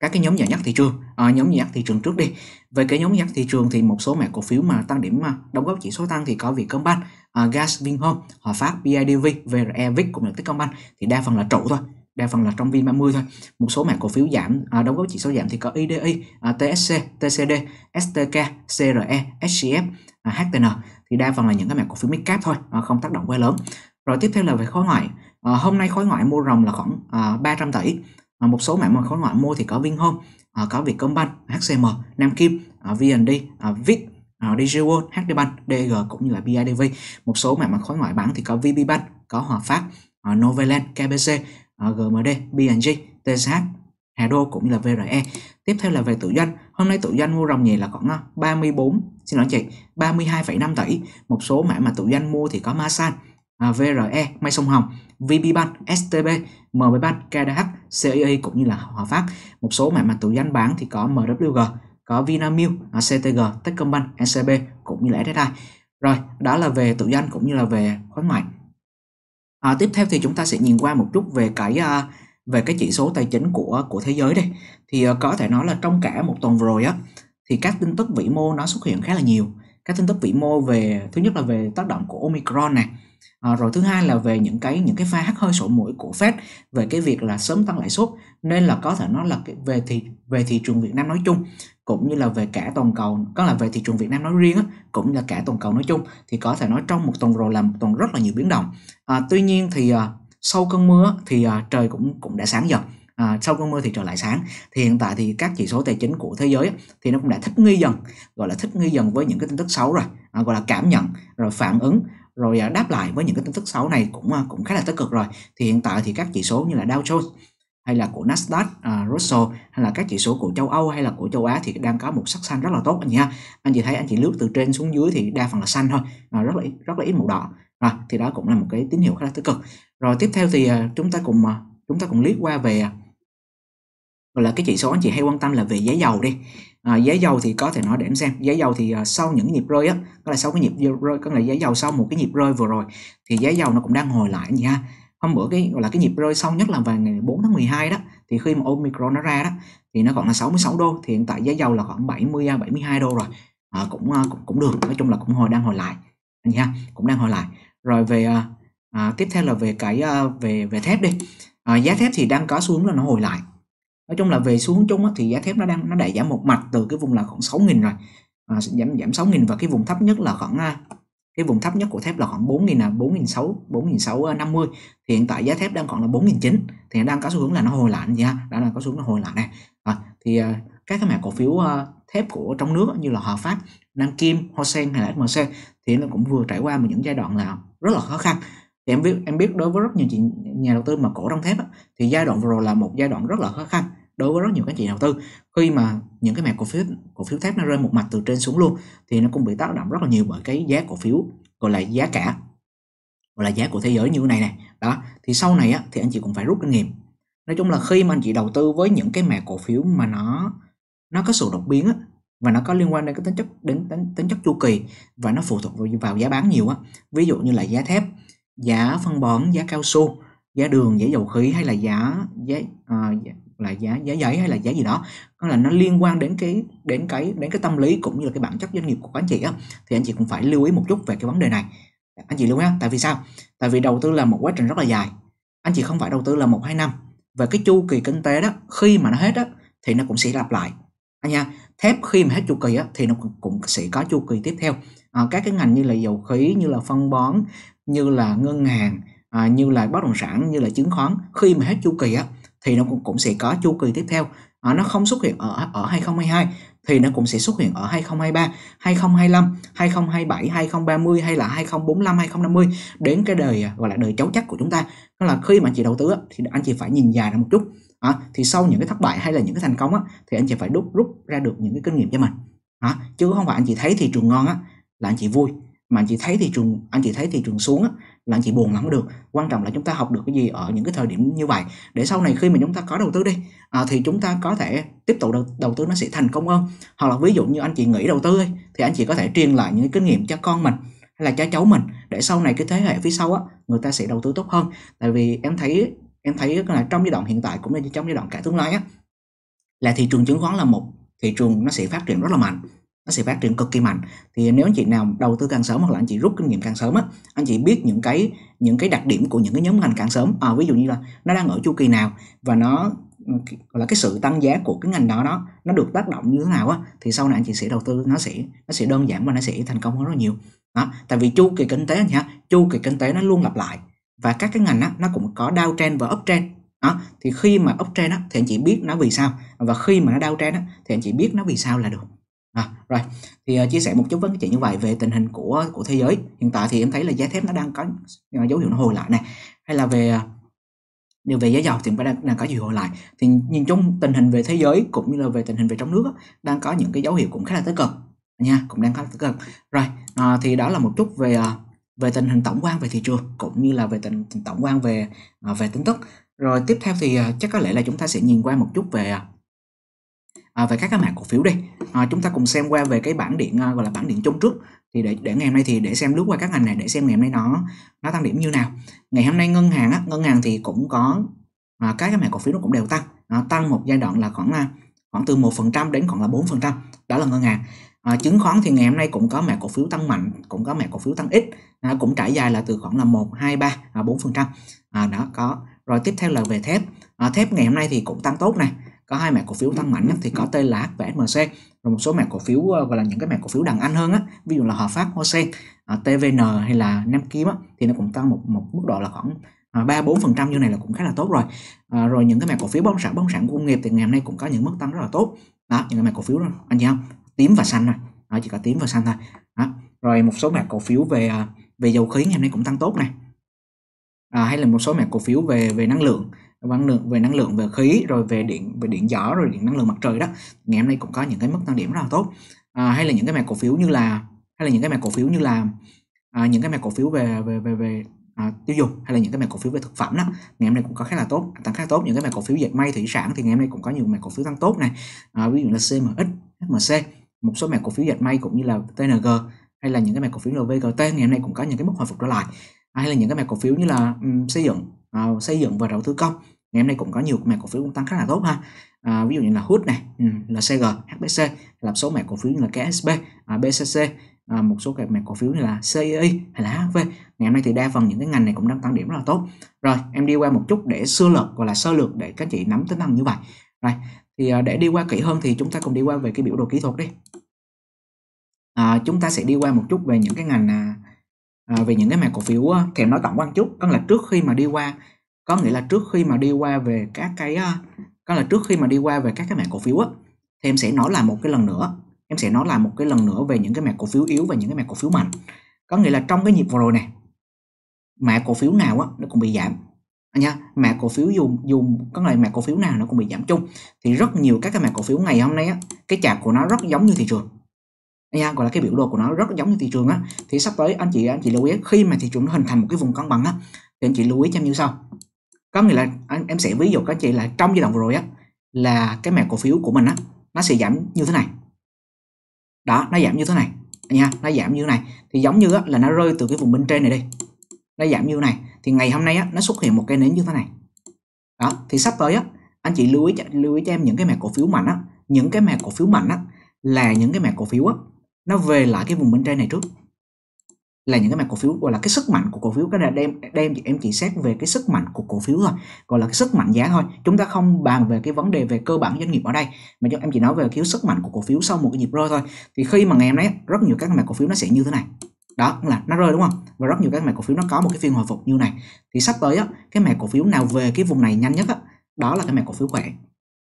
các cái nhóm nhỏ nhất thị trường nhóm nhỏ nhất thị trường trước đi về cái nhóm nhỏ nhất thị trường thì một số mã cổ phiếu mà tăng điểm mà đóng góp chỉ số tăng thì có Vietcombank à, Gas Vinhome Hòa Phát BIDV VRE Vic cũng là Techcombank thì đa phần là trụ thôi đa phần là trong VN30 thôi một số mã cổ phiếu giảm à, đóng góp chỉ số giảm thì có IDI, e à, TSC, TCD, STK, CRE, SCF, à, HTN thì đa phần là những cái mã cổ phiếu mid cap thôi à, không tác động quá lớn rồi tiếp theo là về khối ngoại à, hôm nay khối ngoại mua rồng là khoảng à, 300 tỷ à, một số mã mà khối ngoại mua thì có Vinhome à, có Vietcombank, HCM, Nam Kim, à, VND, à, VIT à, DG HD Bank, DG cũng như là BIDV một số mã mà khối ngoại bán thì có VPBank, có Hòa Phát, à, Novaland, KBC Ờ, GMD, BNG, TSH, Hà Đô cũng là VRE. Tiếp theo là về tự doanh. Hôm nay tự doanh mua rồng nhẹ là khoảng 34, ờ, xin lỗi chị, 32,5 tỷ. Một số mã mà tự doanh mua thì có Masan, ờ, VRE, Mai Sông Hồng, VPBank, STB, MB Bank, KDH, CEI cũng như là Hòa Phát. Một số mã mà tự doanh bán thì có MWG, có Vinamilk, CTG, Techcombank, SCB e cũng như là SSI. Rồi, đó là về tự doanh cũng như là về khối ngoại. À, tiếp theo thì chúng ta sẽ nhìn qua một chút về cái à, về cái chỉ số tài chính của của thế giới đây. Thì à, có thể nói là trong cả một tuần vừa rồi á thì các tin tức vĩ mô nó xuất hiện khá là nhiều. Các tin tức vĩ mô về thứ nhất là về tác động của Omicron này. À, rồi thứ hai là về những cái những cái pha hắt hơi sổ mũi của Fed về cái việc là sớm tăng lãi suất nên là có thể nói là về thị về thị trường Việt Nam nói chung cũng như là về cả toàn cầu có là về thị trường Việt Nam nói riêng á, cũng như là cả toàn cầu nói chung thì có thể nói trong một tuần rồi là một tuần rất là nhiều biến động à, tuy nhiên thì à, sau cơn mưa thì à, trời cũng cũng đã sáng dần à, sau cơn mưa thì trở lại sáng thì hiện tại thì các chỉ số tài chính của thế giới thì nó cũng đã thích nghi dần gọi là thích nghi dần với những cái tin tức xấu rồi à, gọi là cảm nhận rồi phản ứng rồi à, đáp lại với những cái tin tức xấu này cũng à, cũng khá là tích cực rồi thì hiện tại thì các chỉ số như là Dow Jones hay là của Nasdaq, uh, Russell hay là các chỉ số của châu Âu hay là của châu Á thì đang có một sắc xanh rất là tốt anh chị ha. Anh chị thấy anh chị lướt từ trên xuống dưới thì đa phần là xanh thôi, uh, rất là rất là ít màu đỏ. Rồi thì đó cũng là một cái tín hiệu khá là tích cực. Rồi tiếp theo thì uh, chúng ta cùng uh, chúng ta cùng liếc qua về gọi là cái chỉ số anh chị hay quan tâm là về giá dầu đi à, giá dầu thì có thể nói để em xem giá dầu thì uh, sau những nhịp rơi á có là sau cái nhịp rơi có là giá dầu sau một cái nhịp rơi vừa rồi thì giá dầu nó cũng đang hồi lại anh chị ha hôm bữa cái gọi là cái nhịp rơi sâu nhất là vào ngày 4 tháng 12 đó thì khi mà Omicron nó ra đó thì nó còn là 66 đô thì hiện tại giá dầu là khoảng 70 72 à, đô rồi à, cũng, à, cũng cũng được nói chung là cũng hồi đang hồi lại anh nha cũng đang hồi lại rồi về à, à, tiếp theo là về cái à, về về thép đi à, giá thép thì đang có xuống là nó hồi lại nói chung là về xuống chung á, thì giá thép nó đang nó đẩy giảm một mạch từ cái vùng là khoảng 6.000 rồi à, giảm giảm 6.000 và cái vùng thấp nhất là khoảng cái vùng thấp nhất của thép là khoảng 4.000 là 4.600 4.650 thì hiện tại giá thép đang còn là 4.900 thì đang có xu hướng là nó hồi lại nha đã là có xu hướng nó hồi lại này rồi thì à, các cái mã cổ phiếu à, thép của trong nước như là Hòa Phát, Nam Kim, Hoa Sen hay là SMC thì nó cũng vừa trải qua một những giai đoạn là rất là khó khăn thì em biết em biết đối với rất nhiều chị nhà đầu tư mà cổ trong thép thì giai đoạn vừa rồi là một giai đoạn rất là khó khăn đối với rất nhiều các chị đầu tư khi mà những cái mảng cổ phiếu cổ phiếu thép nó rơi một mặt từ trên xuống luôn thì nó cũng bị tác động rất là nhiều bởi cái giá cổ phiếu gọi là giá cả gọi là giá của thế giới như thế này này đó thì sau này á, thì anh chị cũng phải rút kinh nghiệm nói chung là khi mà anh chị đầu tư với những cái mảng cổ phiếu mà nó nó có sự đột biến á, và nó có liên quan đến cái tính chất đến tính, tính chất chu kỳ và nó phụ thuộc vào, vào giá bán nhiều á ví dụ như là giá thép giá phân bón giá cao su giá đường giá dầu khí hay là giá giá uh, là giá giá giấy hay là giá gì đó có là nó liên quan đến cái đến cái đến cái tâm lý cũng như là cái bản chất doanh nghiệp của anh chị á thì anh chị cũng phải lưu ý một chút về cái vấn đề này anh chị lưu ý tại vì sao tại vì đầu tư là một quá trình rất là dài anh chị không phải đầu tư là một hai năm và cái chu kỳ kinh tế đó khi mà nó hết á thì nó cũng sẽ lặp lại anh nha thép khi mà hết chu kỳ á, thì nó cũng sẽ có chu kỳ tiếp theo à, các cái ngành như là dầu khí như là phân bón như là ngân hàng à, như là bất động sản như là chứng khoán khi mà hết chu kỳ á, thì nó cũng, cũng sẽ có chu kỳ tiếp theo à, nó không xuất hiện ở ở 2022 thì nó cũng sẽ xuất hiện ở 2023, 2025, 2027, 2030 hay là 2045, 2050 đến cái đời à, gọi là đời cháu chắc của chúng ta. Nó là khi mà anh chị đầu tư thì anh chị phải nhìn dài ra một chút. À, thì sau những cái thất bại hay là những cái thành công á, thì anh chị phải đúc rút ra được những cái kinh nghiệm cho mình. À, chứ không phải anh chị thấy thị trường ngon á, là anh chị vui mà anh chị thấy thị trường anh chị thấy thị trường xuống á, là anh chị buồn lắm được quan trọng là chúng ta học được cái gì ở những cái thời điểm như vậy để sau này khi mà chúng ta có đầu tư đi à, thì chúng ta có thể tiếp tục đầu, đầu tư nó sẽ thành công hơn hoặc là ví dụ như anh chị nghĩ đầu tư đi, thì anh chị có thể truyền lại những kinh nghiệm cho con mình hay là cho cháu mình để sau này cái thế hệ phía sau á người ta sẽ đầu tư tốt hơn tại vì em thấy em thấy là trong giai đoạn hiện tại cũng như trong giai đoạn cả tương lai á là thị trường chứng khoán là một thị trường nó sẽ phát triển rất là mạnh nó sẽ phát triển cực kỳ mạnh thì nếu anh chị nào đầu tư càng sớm hoặc là anh chị rút kinh nghiệm càng sớm á anh chị biết những cái những cái đặc điểm của những cái nhóm ngành càng sớm à, ví dụ như là nó đang ở chu kỳ nào và nó là cái sự tăng giá của cái ngành đó đó nó được tác động như thế nào á thì sau này anh chị sẽ đầu tư nó sẽ nó sẽ đơn giản và nó sẽ thành công hơn rất là nhiều đó tại vì chu kỳ kinh tế anh chị chu kỳ kinh tế nó luôn lặp lại và các cái ngành á nó cũng có đau downtrend và uptrend đó thì khi mà uptrend á thì anh chị biết nó vì sao và khi mà nó đau downtrend á thì anh chị biết nó vì sao là được À, rồi thì uh, chia sẻ một chút với các chị như vậy về tình hình của của thế giới hiện tại thì em thấy là giá thép nó đang có ờ, dấu hiệu nó hồi lại này hay là về ờ, điều về giá dầu thì cũng đang, đang có dấu hiệu hồi lại thì nhìn chung tình hình về thế giới cũng như là về tình hình về trong nước đang có những cái dấu hiệu cũng khá là tích cực nha cũng đang khá là tích cực rồi à, thì đó là một chút về về tình hình tổng quan về thị trường cũng như là về tình, tình tổng quan về về tin tức rồi tiếp theo thì chắc có lẽ là chúng ta sẽ nhìn qua một chút về À, về các cái mã cổ phiếu đi à, chúng ta cùng xem qua về cái bảng điện à, gọi là bảng điện chung trước thì để để ngày hôm nay thì để xem lướt qua các ngành này để xem ngày hôm nay nó nó tăng điểm như nào ngày hôm nay ngân hàng á, ngân hàng thì cũng có à, các cái mã cổ phiếu nó cũng đều tăng à, tăng một giai đoạn là khoảng là khoảng từ 1% đến khoảng là 4% đó là ngân hàng à, chứng khoán thì ngày hôm nay cũng có mã cổ phiếu tăng mạnh cũng có mã cổ phiếu tăng ít à, cũng trải dài là từ khoảng là 1 2 3 à, 4% à, đó có rồi tiếp theo là về thép à, thép ngày hôm nay thì cũng tăng tốt này có hai mã cổ phiếu tăng mạnh nhất thì có tên là HVMC rồi một số mã cổ phiếu ờ, gọi là những cái mã cổ phiếu đằng anh hơn á ví dụ là Hòa Phát Hosen ờ, TVN hay là Nam Kim á thì nó cũng tăng một một mức độ là khoảng ờ, ba bốn phần trăm như này là cũng khá là tốt rồi à, rồi những cái mã cổ phiếu bất sản bất sản của công nghiệp thì ngày hôm nay cũng có những mức tăng rất là tốt đó những cái mã cổ phiếu đó anh chị không tím và xanh rồi chỉ có tím và xanh thôi đó rồi một số mã cổ phiếu về về dầu khí ngày hôm nay cũng tăng tốt này à, hay là một số mã cổ phiếu về về năng lượng năng lượng về năng lượng về khí rồi về điện về điện gió rồi điện năng lượng mặt trời đó ngày hôm nay cũng có những cái mức tăng điểm rất là tốt à, hay là những cái mẻ cổ phiếu như là hay là những cái mẻ cổ phiếu như là à, những cái mẻ cổ phiếu về về về về à, tiêu dùng hay là những cái mẻ cổ phiếu về thực phẩm đó ngày hôm nay cũng có khá là tốt tăng khá là tốt những cái mẻ cổ phiếu dệt may thủy sản thì ngày hôm nay cũng có nhiều mẻ cổ phiếu tăng tốt này à, ví dụ là CMX HMC một số mẻ cổ phiếu dệt may cũng như là TNG hay là những cái mẻ cổ phiếu LVGT ngày hôm nay cũng có những cái mức hồi phục trở lại à, hay là những cái mẻ cổ phiếu như là um, xây dựng uh, xây dựng và đầu tư công ngày hôm nay cũng có nhiều mã cổ phiếu cũng tăng khá là tốt ha à, ví dụ như là hút này lcg ừ, hbc là số mã cổ phiếu như là ksb à, ờ, bcc à, một số cái mã cổ phiếu như là CEI hay là HV ngày hôm nay thì đa phần những cái ngành này cũng đang tăng điểm rất là tốt rồi em đi qua một chút để sơ lược gọi là sơ lược để các chị nắm tính năng như vậy rồi thì à, để đi qua kỹ hơn thì chúng ta cùng đi qua về cái biểu đồ kỹ thuật đi à, chúng ta sẽ đi qua một chút về những cái ngành à, à, về những cái mảng cổ phiếu uh, kèm nói tổng quan chút có là trước khi mà đi qua có nghĩa là trước khi mà đi qua về các cái uh, có là trước khi mà đi qua về các cái mảng cổ phiếu á thì em sẽ nói lại một cái lần nữa em sẽ nói lại một cái lần nữa về những cái mảng cổ phiếu yếu và những cái mảng cổ phiếu mạnh có nghĩa là trong cái nhịp vừa rồi này mã cổ phiếu nào á nó cũng bị giảm à nha mã cổ phiếu dùng dùng có nghĩa là mã cổ phiếu nào nó cũng bị giảm chung thì rất nhiều các cái mã cổ phiếu ngày hôm nay á cái chạc của nó rất giống như thị trường nha gọi là cái biểu đồ của nó rất giống như thị trường á thì sắp tới anh chị anh chị lưu ý khi mà thị trường nó hình thành một cái vùng cân bằng á thì anh chị lưu ý cho em như sau có nghĩa là anh, em sẽ ví dụ các chị là trong giai đoạn vừa rồi á là cái mẹ cổ phiếu của mình á nó sẽ giảm như thế này đó nó giảm như thế này nha nó giảm như thế này thì giống như á, là nó rơi từ cái vùng bên trên này đi nó giảm như thế này thì ngày hôm nay á, nó xuất hiện một cây nến như thế này đó thì sắp tới á, anh chị lưu ý lưu ý cho em những cái mẹ cổ phiếu mạnh á những cái mẹ cổ phiếu mạnh á là những cái mẹ cổ phiếu á nó về lại cái vùng bên trên này trước là những cái mặt cổ phiếu gọi là cái sức mạnh của cổ phiếu cái này đem đem em chỉ xét về cái sức mạnh của cổ phiếu thôi gọi là cái sức mạnh giá thôi chúng ta không bàn về cái vấn đề về cơ bản doanh nghiệp ở đây mà cho em chỉ nói về cái sức mạnh của cổ phiếu sau một cái nhịp rơi thôi thì khi mà ngày em nay rất nhiều các mặt cổ phiếu nó sẽ như thế này đó là nó rơi đúng không và rất nhiều các mã cổ phiếu nó có một cái phiên hồi phục như này thì sắp tới á, cái mã cổ phiếu nào về cái vùng này nhanh nhất á, đó là cái mã cổ phiếu khỏe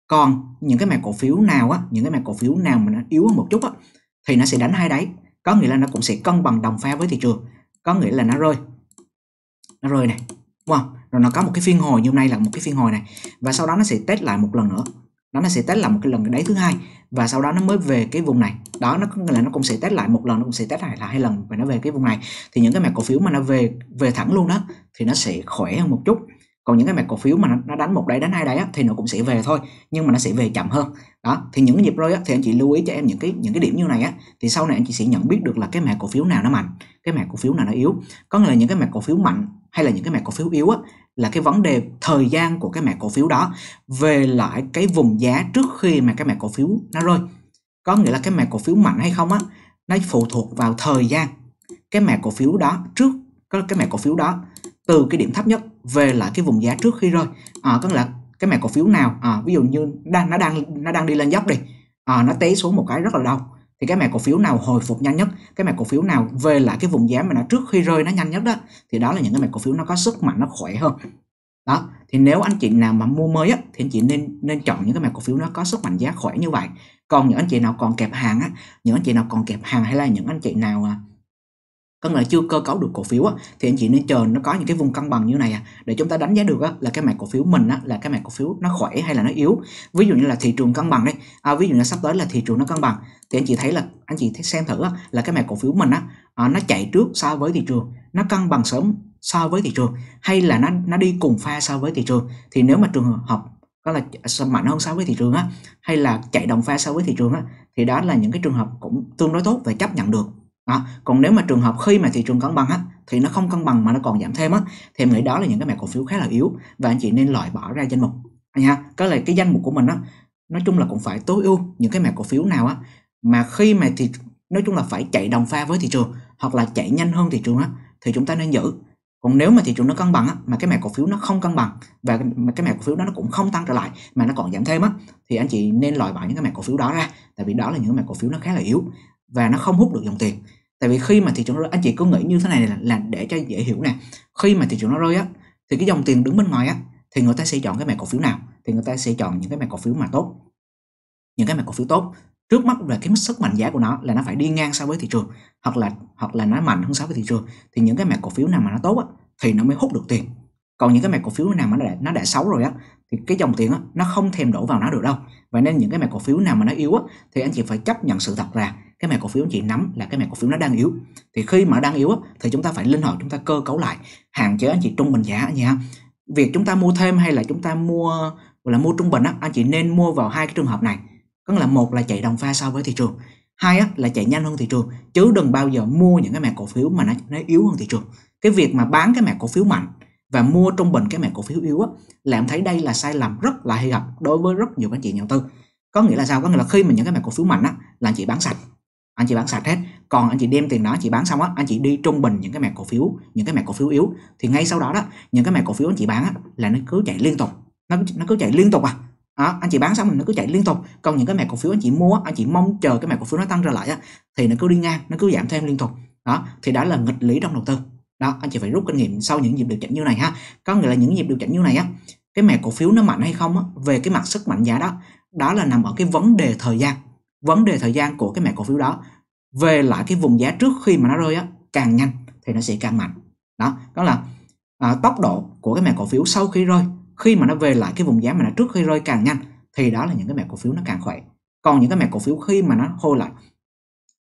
còn những cái mã cổ phiếu nào á những cái mã cổ phiếu nào mà nó yếu hơn một chút á thì nó sẽ đánh hai đáy có nghĩa là nó cũng sẽ cân bằng đồng pha với thị trường có nghĩa là nó rơi nó rơi này đúng không rồi nó có một cái phiên hồi như hôm nay là một cái phiên hồi này và sau đó nó sẽ test lại một lần nữa đó nó sẽ test lại một cái lần cái đáy thứ hai và sau đó nó mới về cái vùng này đó nó có nghĩa là nó cũng sẽ test lại một lần nó cũng sẽ test lại là hai lần và nó về cái vùng này thì những cái mã cổ phiếu mà nó về về thẳng luôn đó thì nó sẽ khỏe hơn một chút còn những cái mã cổ phiếu mà nó, đánh một đáy đánh hai đáy á, thì nó cũng sẽ về thôi nhưng mà nó sẽ về chậm hơn đó thì những nhịp rơi á, thì anh chị lưu ý cho em những cái những cái điểm như này á thì sau này anh chị sẽ nhận biết được là cái mã cổ phiếu nào nó mạnh cái mã cổ phiếu nào nó yếu có nghĩa là những cái mã cổ phiếu mạnh hay là những cái mã cổ phiếu yếu á, là cái vấn đề thời gian của cái mã cổ phiếu đó về lại cái vùng giá trước khi mà cái mã cổ phiếu nó rơi có nghĩa là cái mã cổ phiếu mạnh hay không á nó phụ thuộc vào thời gian cái mã cổ phiếu đó trước cái mã cổ phiếu đó từ cái điểm thấp nhất về lại cái vùng giá trước khi rơi à, có nghĩa là cái mẻ cổ phiếu nào à, ví dụ như đang nó đang nó đang đi lên dốc đi à, nó té xuống một cái rất là đau thì cái mẻ cổ phiếu nào hồi phục nhanh nhất cái mẻ cổ phiếu nào về lại cái vùng giá mà nó trước khi rơi nó nhanh nhất đó thì đó là những cái mẻ cổ phiếu nó có sức mạnh nó khỏe hơn đó thì nếu anh chị nào mà mua mới á, thì anh chị nên nên chọn những cái mẻ cổ phiếu nó có sức mạnh giá khỏe như vậy còn những anh chị nào còn kẹp hàng á những anh chị nào còn kẹp hàng hay là những anh chị nào à, có nghĩa là chưa cơ cấu được cổ phiếu á, thì anh chị nên chờ nó có những cái vùng cân bằng như này à, để chúng ta đánh giá được á, là cái mảng cổ phiếu mình á, là cái mảng cổ phiếu nó khỏe hay là nó yếu ví dụ như là thị trường cân bằng đấy à, ví dụ như sắp tới là thị trường nó cân bằng thì anh chị thấy là anh chị thấy xem thử á, là cái mảng cổ phiếu mình á, à, nó chạy trước so với thị trường nó cân bằng sớm so với thị trường hay là nó nó đi cùng pha so với thị trường thì nếu mà trường hợp có là mạnh hơn so với thị trường á hay là chạy đồng pha so với thị trường á thì đó là những cái trường hợp cũng tương đối tốt và chấp nhận được đó. còn nếu mà trường hợp khi mà thị trường cân bằng á, thì nó không cân bằng mà nó còn giảm thêm á thì em nghĩ đó là những cái mã cổ phiếu khá là yếu và anh chị nên loại bỏ ra danh mục nha, ha có là cái danh mục của mình á nói chung là cũng phải tối ưu những cái mã cổ phiếu nào á mà khi mà thì nói chung là phải chạy đồng pha với thị trường hoặc là chạy nhanh hơn thị trường á thì chúng ta nên giữ còn nếu mà thị trường nó cân bằng á, mà cái mã cổ phiếu nó không cân bằng và cái mã cổ phiếu đó nó cũng không tăng trở lại mà nó còn giảm thêm á thì anh chị nên loại bỏ những cái mã cổ phiếu đó ra tại vì đó là những mã cổ phiếu nó khá là yếu và nó không hút được dòng tiền tại vì khi mà thị trường rơi anh chị cứ nghĩ như thế này là, là để cho dễ hiểu nè khi mà thị trường nó rơi á thì cái dòng tiền đứng bên ngoài á thì người ta sẽ chọn cái mã cổ phiếu nào thì người ta sẽ chọn những cái mã cổ phiếu mà tốt những cái mã cổ phiếu tốt trước mắt về cái mức sức mạnh giá của nó là nó phải đi ngang so với thị trường hoặc là hoặc là nó mạnh hơn so với thị trường thì những cái mã cổ phiếu nào mà nó tốt á, thì nó mới hút được tiền còn những cái mẻ cổ phiếu nào mà nó đã, nó đã xấu rồi á thì cái dòng tiền á, nó không thèm đổ vào nó được đâu và nên những cái mẻ cổ phiếu nào mà nó yếu á, thì anh chị phải chấp nhận sự thật là cái mẻ cổ phiếu anh chị nắm là cái mẻ cổ phiếu nó đang yếu thì khi mà đang yếu á, thì chúng ta phải linh hoạt chúng ta cơ cấu lại hạn chế anh chị trung bình giá nha việc chúng ta mua thêm hay là chúng ta mua là mua trung bình á, anh chị nên mua vào hai cái trường hợp này có là một là chạy đồng pha so với thị trường hai á, là chạy nhanh hơn thị trường chứ đừng bao giờ mua những cái mẻ cổ phiếu mà nó, nó yếu hơn thị trường cái việc mà bán cái mẻ cổ phiếu mạnh và mua trung bình cái mảng cổ phiếu yếu á là em thấy đây là sai lầm rất là hay gặp đối với rất nhiều anh chị nhà đầu tư có nghĩa là sao có nghĩa là khi mà những cái mảng cổ phiếu mạnh á là anh chị bán sạch anh chị bán sạch hết còn anh chị đem tiền đó anh chị bán xong á anh chị đi trung bình những cái mảng cổ phiếu những cái mảng cổ phiếu yếu thì ngay sau đó đó những cái mảng cổ phiếu anh chị bán á, là nó cứ chạy liên tục nó nó cứ chạy liên tục à đó, anh chị bán xong mình nó cứ chạy liên tục còn những cái mảng cổ phiếu anh chị mua anh chị mong chờ cái mảng cổ phiếu nó tăng trở lại á, thì nó cứ đi ngang nó cứ giảm thêm liên tục đó thì đã là nghịch lý trong đầu tư đó anh chị phải rút kinh nghiệm sau những nhịp điều chỉnh như này ha có nghĩa là những nhịp điều chỉnh như này á cái mẹ cổ phiếu nó mạnh hay không á, về cái mặt sức mạnh giá đó đó là nằm ở cái vấn đề thời gian vấn đề thời gian của cái mẹ cổ phiếu đó về lại cái vùng giá trước khi mà nó rơi á càng nhanh thì nó sẽ càng mạnh đó đó là à, tốc độ của cái mẹ cổ phiếu sau khi rơi khi mà nó về lại cái vùng giá mà nó trước khi rơi càng nhanh thì đó là những cái mẹ cổ phiếu nó càng khỏe còn những cái mẹ cổ phiếu khi mà nó hôi lại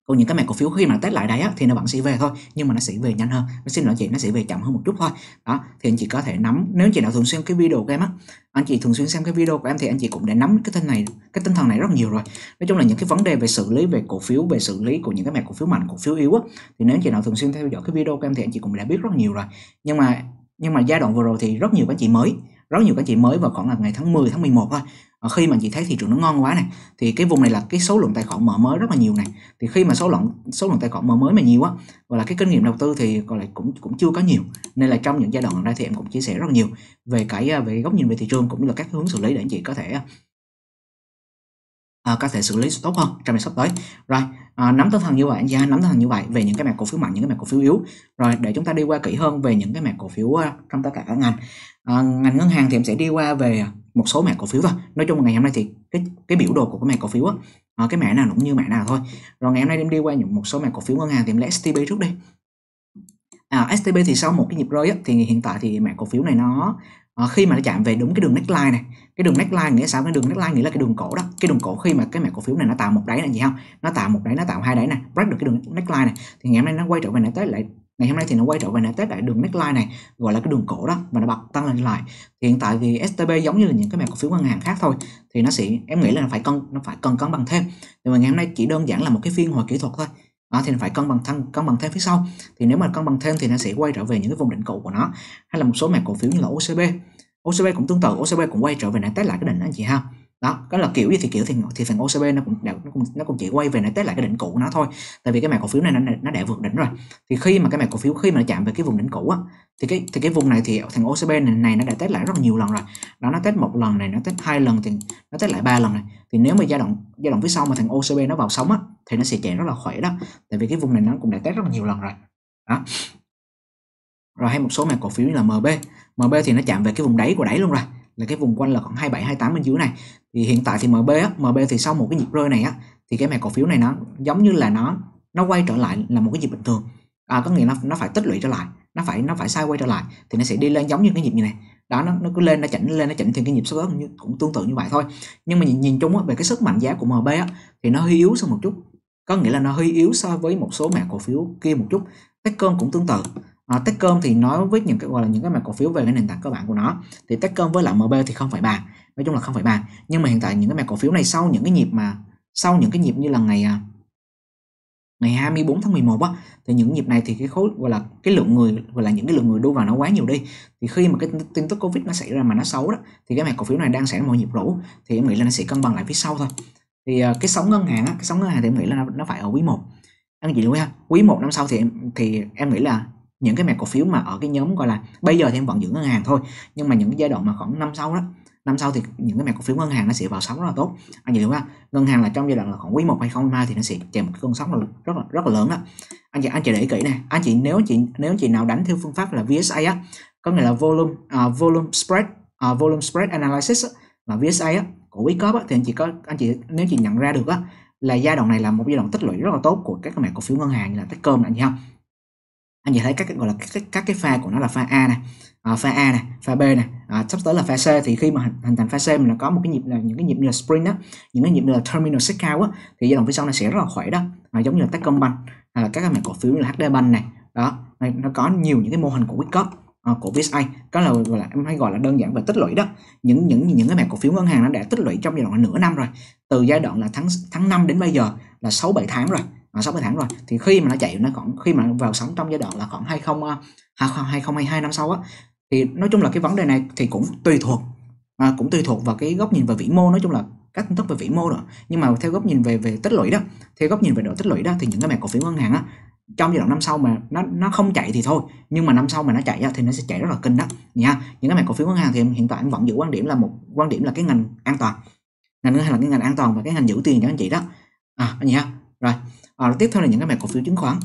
còn những cái mã cổ phiếu khi mà test lại đây á, thì nó vẫn sẽ về thôi nhưng mà nó sẽ về nhanh hơn nó xin lỗi chị nó sẽ về chậm hơn một chút thôi đó thì anh chị có thể nắm nếu chị nào thường xuyên cái video của em á anh chị thường xuyên xem cái video của em thì anh chị cũng đã nắm cái tinh này cái tinh thần này rất nhiều rồi nói chung là những cái vấn đề về xử lý về cổ phiếu về xử lý của những cái mã cổ phiếu mạnh cổ phiếu yếu á thì nếu chị nào thường xuyên theo dõi cái video của em thì anh chị cũng đã biết rất nhiều rồi nhưng mà nhưng mà giai đoạn vừa rồi thì rất nhiều anh chị mới rất nhiều anh chị mới vào khoảng là ngày tháng 10 tháng 11 thôi Ờ, khi mà chị thấy thị trường nó ngon quá này thì cái vùng này là cái số lượng tài khoản mở mới rất là nhiều này thì khi mà số lượng số lượng tài khoản mở mới mà nhiều á và là cái kinh nghiệm đầu tư thì gọi lại cũng cũng chưa có nhiều nên là trong những giai đoạn gần đây thì em cũng chia sẻ rất là nhiều về cái à, về góc nhìn về thị trường cũng như là các hướng xử lý để anh chị có thể à, à, có thể xử lý tốt hơn trong ngày sắp tới rồi à, nắm tinh thần như vậy anh chị nắm tinh thần như vậy về những cái mảng cổ phiếu mạnh những cái mảng cổ phiếu yếu rồi để chúng ta đi qua kỹ hơn về những cái mảng cổ phiếu à, trong tất cả các ngành à, ngành ngân hàng thì em sẽ đi qua về một số mã cổ phiếu thôi nói chung là ngày hôm nay thì cái cái biểu đồ của cái mã cổ phiếu á ờ, cái mã nào cũng như mã nào thôi rồi ngày hôm nay em đi qua những một số mã cổ phiếu ngân hàng thì em lấy STB trước đi à, STB thì sau một cái nhịp rơi á, thì hiện tại thì mã cổ phiếu này nó à, khi mà nó chạm về đúng cái đường neckline này cái đường neckline nghĩa sao cái đường neckline nghĩa là cái đường cổ đó cái đường cổ khi mà cái mã cổ phiếu này nó tạo một đáy này gì không nó tạo một đáy nó tạo hai đáy này break được cái đường neckline này thì ngày hôm nay nó quay trở về lại tới lại ngày hôm nay thì nó quay trở về test lại đường neckline này gọi là cái đường cổ đó và nó bật tăng lên lại hiện tại thì STB giống như là những cái mã cổ phiếu ngân hàng khác thôi thì nó sẽ em nghĩ là nó phải cân nó phải cân cân bằng thêm nhưng mà ngày hôm nay chỉ đơn giản là một cái phiên hồi kỹ thuật thôi đó, thì nó phải cân bằng thăng cân bằng thêm phía sau thì nếu mà cân bằng thêm thì nó sẽ quay trở về những cái vùng đỉnh cũ của nó hay là một số mã cổ phiếu như là OCB OCB cũng tương tự OCB cũng quay trở về lại test lại cái đỉnh anh chị ha đó đó là kiểu gì thì kiểu thì thì thằng OCB nó cũng đã, nó cũng nó cũng chỉ quay về nó test lại cái đỉnh cũ của nó thôi tại vì cái mảng cổ phiếu này nó nó đã vượt đỉnh rồi thì khi mà cái mảng cổ phiếu khi mà nó chạm về cái vùng đỉnh cũ á thì cái thì cái vùng này thì thằng OCB này, này nó đã test lại rất là nhiều lần rồi đó nó test một lần này nó test hai lần thì nó test lại ba lần này thì nếu mà giai đoạn giai đoạn phía sau mà thằng OCB nó vào sóng á thì nó sẽ chạy rất là khỏe đó tại vì cái vùng này nó cũng đã test rất là nhiều lần rồi đó rồi hay một số mảng cổ phiếu như là MB MB thì nó chạm về cái vùng đáy của đáy luôn rồi là cái vùng quanh là khoảng 27 28 bên dưới này thì hiện tại thì MB á, MB thì sau một cái nhịp rơi này á thì cái mẻ cổ phiếu này nó giống như là nó nó quay trở lại là một cái nhịp bình thường à, có nghĩa nó nó phải tích lũy trở lại nó phải nó phải sai quay trở lại thì nó sẽ đi lên giống như cái nhịp như này đó nó, nó cứ lên nó chỉnh lên nó chỉnh thì cái nhịp sắp cũng, cũng tương tự như vậy thôi nhưng mà nhìn, nhìn chung á, về cái sức mạnh giá của MB á, thì nó hơi yếu sau một chút có nghĩa là nó hơi yếu so với một số mẻ cổ phiếu kia một chút Techcom cũng tương tự à, ờ, Techcom thì nói với những cái gọi là những cái mã cổ phiếu về cái nền tảng cơ bản của nó thì Techcom với lại MB thì không phải bàn nói chung là không phải bàn nhưng mà hiện tại những cái mã cổ phiếu này sau những cái nhịp mà sau những cái nhịp như là ngày à, ngày 24 tháng 11 á thì những nhịp này thì cái khối gọi là cái lượng người gọi là những cái lượng người đu vào nó quá nhiều đi thì khi mà cái tin tức covid nó xảy ra mà nó xấu đó thì cái mã cổ phiếu này đang sẽ mọi nhịp rũ thì em nghĩ là nó sẽ cân bằng lại phía sau thôi thì à, cái sóng ngân hàng á cái sóng ngân hàng thì em nghĩ là nó, phải ở quý một anh chị lưu ha quý một năm sau thì thì em nghĩ là những cái mã cổ phiếu mà ở cái nhóm gọi là bây giờ thì em vẫn giữ ngân hàng thôi nhưng mà những giai đoạn mà khoảng năm sau đó năm sau thì những cái mã cổ phiếu ngân hàng nó sẽ vào sóng rất là tốt anh chị hiểu không ngân hàng là trong giai đoạn là khoảng quý một hay không mai thì nó sẽ chèm một cơn sóng rất là rất là lớn đó anh chị anh chị để ý kỹ nè anh chị nếu chị nếu chị nào đánh theo phương pháp là VSA á có nghĩa là volume uh, volume spread uh, volume spread analysis á, là VSA á, của Wicop á, thì anh chị có anh chị nếu chị nhận ra được á là giai đoạn này là một giai đoạn tích lũy rất là tốt của các mã cổ phiếu ngân hàng như là Techcom anh chị không anh nhìn thấy các gọi là các, các, các cái pha của nó là pha A này à, pha A này pha B này à, sắp tới là pha C thì khi mà hình, thành pha C mình là có một cái nhịp là những cái nhịp như là sprint đó những cái nhịp như là terminal set cao á thì giai đoạn phía sau này sẽ rất là khỏe đó à, giống như là Techcombank hay là các cái mảng cổ phiếu như là HD Bank này đó nó có nhiều những cái mô hình của Wicott À, cổ VSA có là gọi là em hay gọi là đơn giản về tích lũy đó những những những cái mảng cổ phiếu ngân hàng nó đã tích lũy trong giai đoạn nửa năm rồi từ giai đoạn là tháng tháng 5 đến bây giờ là 6 7 tháng rồi à, sóng bay thẳng rồi thì khi mà nó chạy nó còn khi mà nó vào sóng trong giai đoạn là khoảng 20 2022 à, năm sau á thì nói chung là cái vấn đề này thì cũng tùy thuộc à, cũng tùy thuộc vào cái góc nhìn về vĩ mô nói chung là các tin tức về vĩ mô rồi nhưng mà theo góc nhìn về về tích lũy đó theo góc nhìn về độ tích lũy đó thì những cái mảng cổ phiếu ngân hàng á trong giai đoạn năm sau mà nó nó không chạy thì thôi nhưng mà năm sau mà nó chạy á, thì nó sẽ chạy rất là kinh đó nha những cái mảng cổ phiếu ngân hàng thì hiện tại em vẫn giữ quan điểm là một quan điểm là cái ngành an toàn ngành ngân hàng là cái ngành an toàn và cái ngành giữ tiền cho anh chị đó à nhá rồi à, tiếp theo là những cái mã cổ phiếu chứng khoán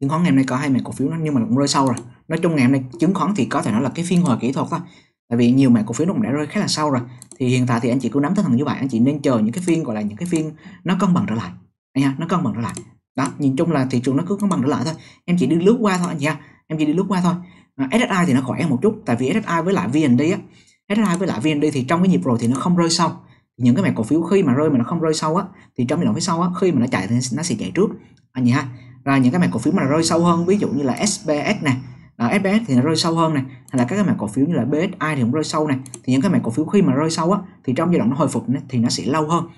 chứng khoán ngày hôm nay có hai mã cổ phiếu đó, nhưng mà nó cũng rơi sâu rồi nói chung ngày hôm nay chứng khoán thì có thể nói là cái phiên hồi kỹ thuật thôi tại vì nhiều mã cổ phiếu nó cũng đã rơi khá là sâu rồi thì hiện tại thì anh chị cứ nắm tinh thần như vậy anh chị nên chờ những cái phiên gọi là những cái phiên nó cân bằng trở lại anh ha nó cân bằng trở lại đó nhìn chung là thị trường nó cứ cân bằng trở lại thôi em chỉ đi lướt qua thôi anh chị ha em chỉ đi lướt qua thôi SSI thì nó khỏe một chút tại vì SSI với lại VND á SSI với lại VND thì trong cái nhịp rồi thì nó không rơi sâu những cái mã cổ phiếu khi mà rơi mà nó không rơi sâu á thì trong biên động phía sau á khi mà nó chạy thì nó sẽ chạy trước anh à, nhỉ ha rồi những cái mã cổ phiếu mà rơi sâu hơn ví dụ như là SBS nè à, SBS thì nó rơi sâu hơn này hay là các cái mã cổ phiếu như là BSI thì cũng rơi sâu này thì những cái mã cổ phiếu khi mà rơi sâu á thì trong giai đoạn nó hồi phục thì nó sẽ lâu hơn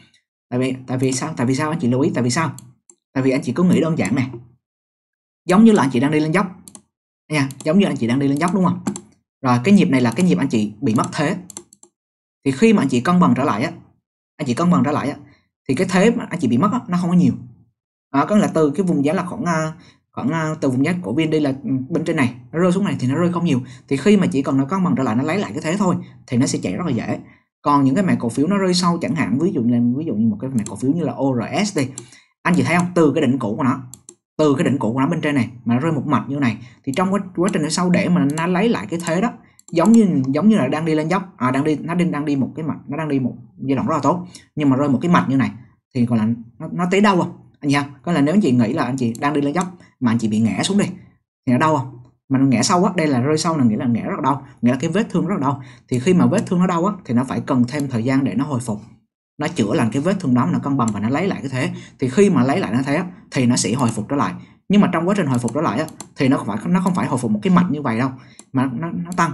tại vì tại vì sao tại vì sao anh chị lưu ý tại vì sao tại vì anh chị cứ nghĩ đơn giản này giống như là anh chị đang đi lên dốc nha giống như anh chị đang đi lên dốc đúng không rồi cái nhịp này là cái nhịp anh chị bị mất thế thì khi mà anh chị cân bằng trở lại á anh chị cân bằng trở lại á, thì cái thế mà anh chị bị mất á, nó không có nhiều đó có là từ cái vùng giá là khoảng à, khoảng à, từ vùng giá của viên đi là ừ, bên trên này nó rơi xuống này thì nó rơi không nhiều thì khi mà chỉ cần nó cân bằng trở lại nó lấy lại cái thế thôi thì nó sẽ chạy rất là dễ còn những cái mã cổ phiếu nó rơi sâu chẳng hạn ví dụ như ví dụ như một cái mã cổ phiếu như là ORS đi anh chị thấy không từ cái đỉnh cũ của nó từ cái đỉnh cũ của nó bên trên này mà nó rơi một mạch như này thì trong quá, quá trình nó sau để mà nó lấy lại cái thế đó giống như giống như là đang đi lên dốc à, đang đi nó đang đang đi một cái mặt, nó đang đi một giai đoạn rất là tốt nhưng mà rơi một cái mặt như này thì còn là nó, nó tới đâu không à? anh nhá? có là nếu anh chị nghĩ là anh chị đang đi lên dốc mà anh chị bị ngã xuống đi thì ở đâu không à? mà ngã sâu á đây là rơi sâu là nghĩa là ngã rất đau nghĩa là cái vết thương rất đau thì khi mà vết thương nó đau á thì nó phải cần thêm thời gian để nó hồi phục nó chữa lành cái vết thương đó nó cân bằng và nó lấy lại cái thế thì khi mà lấy lại nó thế thì nó sẽ hồi phục trở lại nhưng mà trong quá trình hồi phục trở lại á, thì nó không phải nó không phải hồi phục một cái mạch như vậy đâu mà nó, nó tăng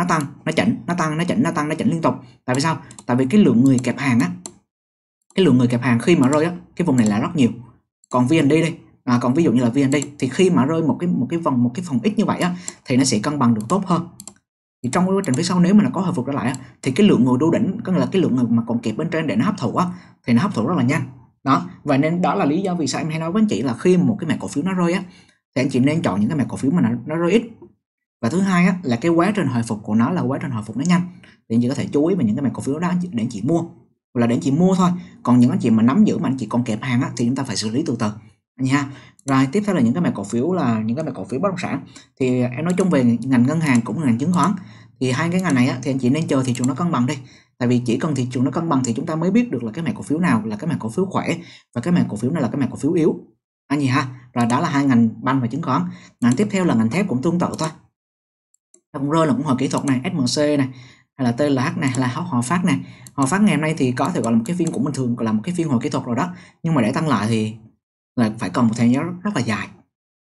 nó tăng nó chỉnh nó tăng nó chỉnh nó tăng nó chỉnh liên tục tại vì sao tại vì cái lượng người kẹp hàng á cái lượng người kẹp hàng khi mà rơi á cái vùng này là rất nhiều còn vnd đây à, còn ví dụ như là vnd thì khi mà rơi một cái một cái vòng một cái phòng ít như vậy á thì nó sẽ cân bằng được tốt hơn thì trong quá trình phía sau nếu mà nó có hồi phục trở lại á, thì cái lượng người đu đỉnh có nghĩa là cái lượng người mà còn kẹp bên trên để nó hấp thụ á thì nó hấp thụ rất là nhanh đó và nên đó là lý do vì sao em hay nói với anh chị là khi một cái mã cổ phiếu nó rơi á thì anh chị nên chọn những cái mã cổ phiếu mà nó, nó rơi ít và thứ hai á, là cái quá trình hồi phục của nó là quá trình hồi phục nó nhanh thì anh chị có thể chú ý về những cái mảng cổ phiếu đó để anh chị mua là để anh chị mua thôi còn những anh chị mà nắm giữ mà anh chị còn kẹp hàng á, thì chúng ta phải xử lý từ từ nha rồi tiếp theo là những cái mảng cổ phiếu là những cái mảng cổ phiếu bất động sản thì em nói chung về ngành ngân hàng cũng là ngành chứng khoán thì hai cái ngành này á, thì anh chị nên chờ thị trường nó cân bằng đi tại vì chỉ cần thị trường nó cân bằng thì chúng ta mới biết được là cái mảng cổ phiếu nào là cái mảng cổ phiếu khỏe và cái mảng cổ phiếu nào là cái mảng cổ phiếu yếu anh gì ha rồi đó là hai ngành banh và chứng khoán ngành tiếp theo là ngành thép cũng tương tự thôi đồng rơi là cũng họ kỹ thuật này smc này hay là TLH này là họ phát này họ phát ngày hôm nay thì có thể gọi là một cái phiên cũng bình thường gọi là một cái phiên hồi kỹ thuật rồi đó nhưng mà để tăng lại thì là phải cần một thời gian rất, là dài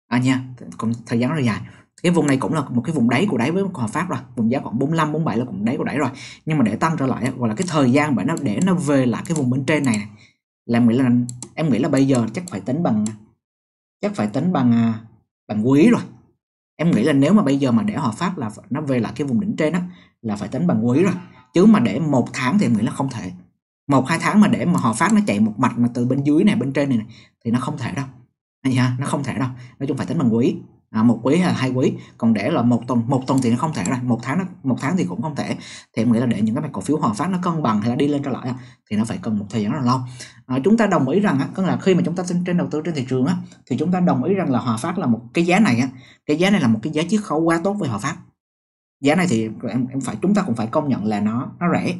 à nha cũng thời gian rất là dài cái vùng này cũng là một cái vùng đáy của đáy với hòa phát rồi vùng giá khoảng 45 47 là cũng đáy của đáy rồi nhưng mà để tăng trở lại gọi là cái thời gian để nó để nó về lại cái vùng bên trên này, này là nghĩ là em nghĩ là bây giờ chắc phải tính bằng chắc phải tính bằng à, bằng quý rồi em nghĩ là nếu mà bây giờ mà để Hòa Phát là nó về lại cái vùng đỉnh trên á là phải tính bằng quý rồi chứ mà để một tháng thì em nghĩ là không thể một hai tháng mà để mà Hòa Phát nó chạy một mạch mà từ bên dưới này bên trên này, này thì nó không thể đâu anh ha nó không thể đâu nói chung phải tính bằng quý à, một quý hay hai quý còn để là một tuần một tuần thì nó không thể rồi một tháng nó, một tháng thì cũng không thể thì em nghĩ là để những cái mặt cổ phiếu hòa phát nó cân bằng hay là đi lên trở lại thì nó phải cần một thời gian rất là lâu à, chúng ta đồng ý rằng á, tức là khi mà chúng ta trên đầu tư trên thị trường á, thì chúng ta đồng ý rằng là hòa phát là một cái giá này á, cái giá này là một cái giá chiết khấu quá tốt với hòa phát giá này thì em, em phải chúng ta cũng phải công nhận là nó nó rẻ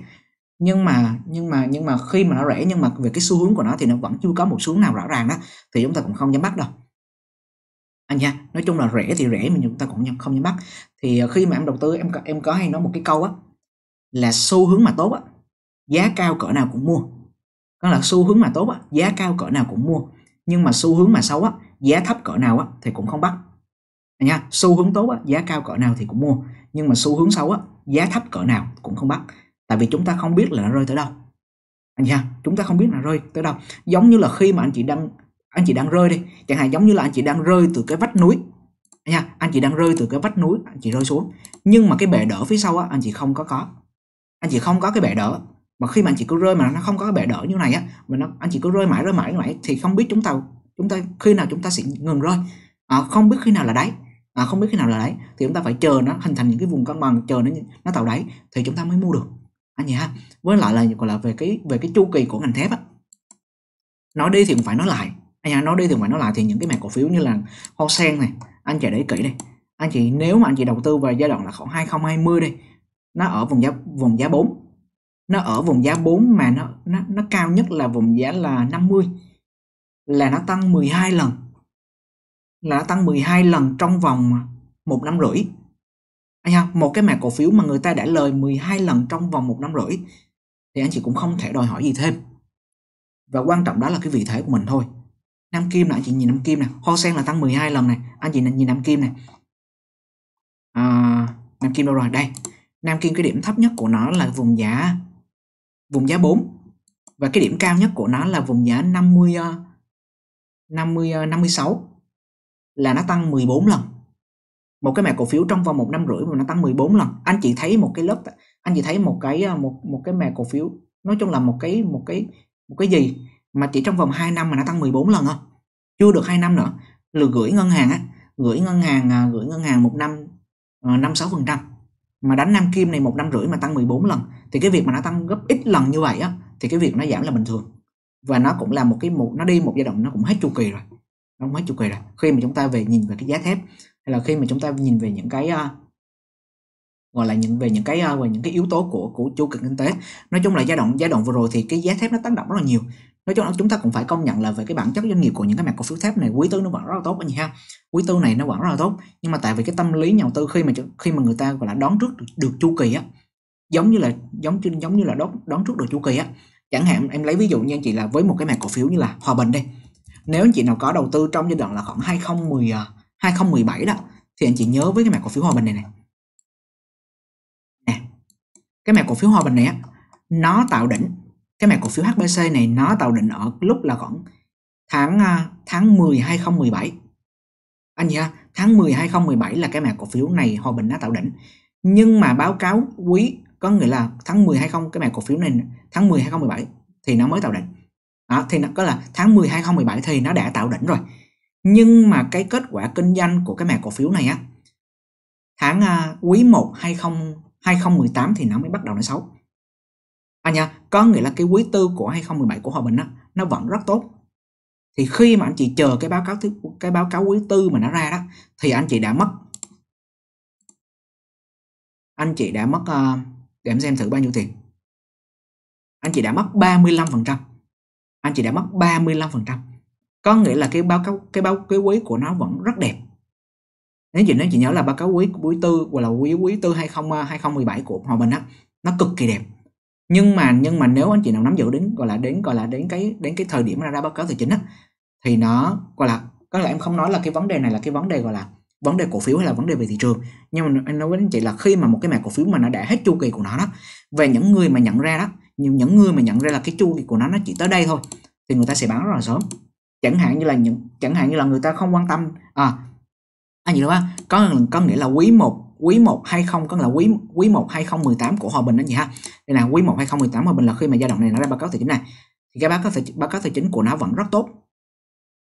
nhưng mà nhưng mà nhưng mà khi mà nó rẻ nhưng mà về cái xu hướng của nó thì nó vẫn chưa có một xu hướng nào rõ ràng đó thì chúng ta cũng không dám bắt đâu anh à, nha nói chung là rẻ thì rẻ mà chúng ta cũng không nhắm mắt thì ờ, khi mà em đầu tư em em có hay nói một cái câu á là xu hướng mà tốt á giá cao cỡ nào cũng mua đó là xu hướng mà tốt á giá cao cỡ nào cũng mua nhưng mà xu hướng mà xấu á giá thấp cỡ nào á thì cũng không bắt anh à, nha xu hướng tốt á giá cao cỡ nào thì cũng mua nhưng mà xu hướng xấu á giá thấp cỡ nào cũng không bắt tại vì chúng ta không biết là nó rơi tới đâu anh à, nha chúng ta không biết là rơi tới đâu giống như là khi mà anh chị đang anh chị đang rơi đi chẳng hạn giống như là anh chị đang rơi từ cái vách núi nha anh chị đang rơi từ cái vách núi anh chị rơi xuống nhưng mà cái bệ đỡ phía sau á, anh chị không có có anh chị không có cái bệ đỡ mà khi mà anh chị cứ rơi mà nó không có cái bệ đỡ như này á mà nó anh chị cứ rơi mãi rơi mãi mãi thì không biết chúng ta chúng ta khi nào chúng ta sẽ ngừng rơi à, không biết khi nào là đáy à, không biết khi nào là đáy thì chúng ta phải chờ nó hình thành những cái vùng cân bằng chờ nó nó tạo đáy thì chúng ta mới mua được anh chị ha với lại là gọi là về cái về cái chu kỳ của ngành thép á nói đi thì cũng phải nói lại anh à, nói đi từ ngoài nói lại thì những cái mảng cổ phiếu như là hoa sen này anh chị để ý kỹ đây anh chị nếu mà anh chị đầu tư vào giai đoạn là khoảng 2020 đi nó ở vùng giá vùng giá 4 nó ở vùng giá 4 mà nó nó, nó cao nhất là vùng giá là 50 là nó tăng 12 lần là nó tăng 12 lần trong vòng một năm rưỡi anh ha một cái mã cổ phiếu mà người ta đã lời 12 lần trong vòng một năm rưỡi thì anh chị cũng không thể đòi hỏi gì thêm và quan trọng đó là cái vị thế của mình thôi Nam Kim là anh chị nhìn Nam Kim này Hoa Sen là tăng 12 lần này anh chị nhìn Nam Kim này à, Nam Kim đâu rồi đây Nam Kim cái điểm thấp nhất của nó là vùng giá vùng giá 4 và cái điểm cao nhất của nó là vùng giá 50 50 56 là nó tăng 14 lần một cái mẻ cổ phiếu trong vòng một năm rưỡi mà nó tăng 14 lần anh chị thấy một cái lớp anh chị thấy một cái ờ, một một cái mẻ cổ phiếu nói chung là một cái một cái một cái gì mà chỉ trong vòng 2 năm mà nó tăng 14 lần không chưa được 2 năm nữa lượt gửi ngân hàng á gửi ngân hàng à, gửi ngân hàng một năm à, năm sáu phần trăm mà đánh Nam Kim này một năm rưỡi mà tăng 14 lần thì cái việc mà nó tăng gấp ít lần như vậy á thì cái việc nó giảm là bình thường và nó cũng là một cái một nó đi một giai đoạn nó cũng hết chu kỳ rồi nó cũng hết chu kỳ rồi khi mà chúng ta về nhìn về cái giá thép hay là khi mà chúng ta nhìn về những cái uh, gọi là những về những cái uh, về những cái yếu tố của của chu kỳ kinh tế nói chung là giai đoạn giai đoạn vừa rồi thì cái giá thép nó tác động rất là nhiều nói chung là chúng ta cũng phải công nhận là về cái bản chất doanh nghiệp của những cái mặt cổ phiếu thép này quý tư nó vẫn rất là tốt anh chị ha quý tư này nó vẫn rất là tốt nhưng mà tại vì cái tâm lý nhà đầu tư khi mà khi mà người ta gọi là đón trước được, chu kỳ á giống như là giống giống như là đón đón trước được chu kỳ á chẳng hạn em lấy ví dụ như anh chị là với một cái mảng cổ phiếu như là hòa bình đi nếu anh chị nào có đầu tư trong giai đoạn là khoảng 2010 2017 à, đó thì anh chị nhớ với cái mảng cổ phiếu hòa bình này này nè cái mảng cổ phiếu hòa bình này á nó tạo đỉnh cái mã cổ phiếu HBC này nó tạo định ở lúc là khoảng tháng à, tháng 10 2017 anh nhỉ tháng 10 2017 là cái mã cổ phiếu này hòa bình nó tạo đỉnh nhưng mà báo cáo quý có nghĩa là tháng 10 hay không cái mã cổ phiếu này tháng 10 2017 thì nó mới tạo đỉnh đó, à, thì nó có là tháng 10 2017 thì nó đã tạo đỉnh rồi nhưng mà cái kết quả kinh doanh của cái mã cổ phiếu này á tháng uh, quý 1 20 2018 thì nó mới bắt đầu nó xấu à nha có nghĩa là cái quý tư của 2017 của hòa bình đó, nó vẫn rất tốt thì khi mà anh chị chờ cái báo cáo thứ cái báo cáo quý tư mà nó ra đó thì anh chị đã mất anh chị đã mất ờ, để em xem thử bao nhiêu tiền anh chị đã mất 35% anh chị đã mất 35% có nghĩa là cái báo cáo cái báo cái quý của nó vẫn rất đẹp nếu chị nói chị nhớ là báo cáo quý quý tư hoặc là quý quý tư 20 2017 ờ, của hòa bình á nó cực kỳ đẹp nhưng mà nhưng mà nếu anh chị nào nắm giữ đến gọi là đến gọi là đến cái đến cái thời điểm ra, ra báo cáo tài chính á thì nó gọi là có lẽ em không nói là cái vấn đề này là cái vấn đề gọi là vấn đề cổ phiếu hay là vấn đề về thị trường nhưng mà anh nói với anh chị là khi mà một cái mảng cổ phiếu mà nó đã hết chu kỳ của nó đó về những người mà nhận ra đó nhưng những người mà nhận ra là cái chu kỳ của nó nó chỉ tới đây thôi thì người ta sẽ bán rất là sớm chẳng hạn như là những chẳng hạn như là người ta không quan tâm à anh chị đúng không có có nghĩa là quý một quý 1 20 có là quý quý 1 2018 của Hòa Bình đó gì ha. Đây là quý 1 2018 Hòa Bình là khi mà giai đoạn này nó ra báo cáo tài chính này thì cái báo cáo tài, báo cáo tài chính của nó vẫn rất tốt.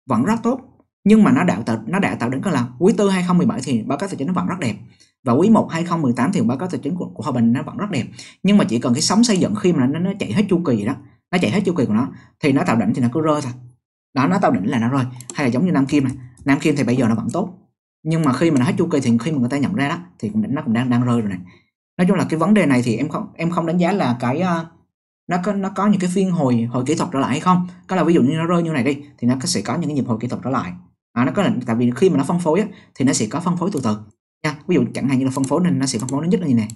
Vẫn rất tốt, nhưng mà nó đã tạo nó đã tạo đến cái là quý tư 2017 thì báo cáo tài chính nó vẫn rất đẹp và quý 1 2018 thì báo cáo tài chính của, của Hòa Bình nó vẫn rất đẹp nhưng mà chỉ cần cái sóng xây dựng khi mà nó, nó chạy hết chu kỳ đó nó chạy hết chu kỳ của nó thì nó tạo đỉnh thì nó cứ rơi thôi đó nó tạo đỉnh là nó rơi hay là giống như Nam Kim này Nam Kim thì bây giờ nó vẫn tốt nhưng mà khi mà nó hết chu kỳ thì khi mà người ta nhận ra đó thì cũng nó cũng đang đang rơi rồi này nói chung là cái vấn đề này thì em không em không đánh giá là cái uh, nó có nó có những cái phiên hồi hồi kỹ thuật trở lại hay không có là ví dụ như nó rơi như này đi thì nó sẽ có những cái nhịp hồi kỹ thuật trở lại à, nó có là tại vì khi mà nó phân phối á, thì nó sẽ có phân phối từ từ nha ví dụ chẳng hạn như là phân phối nên nó sẽ phân phối nó nhất là như này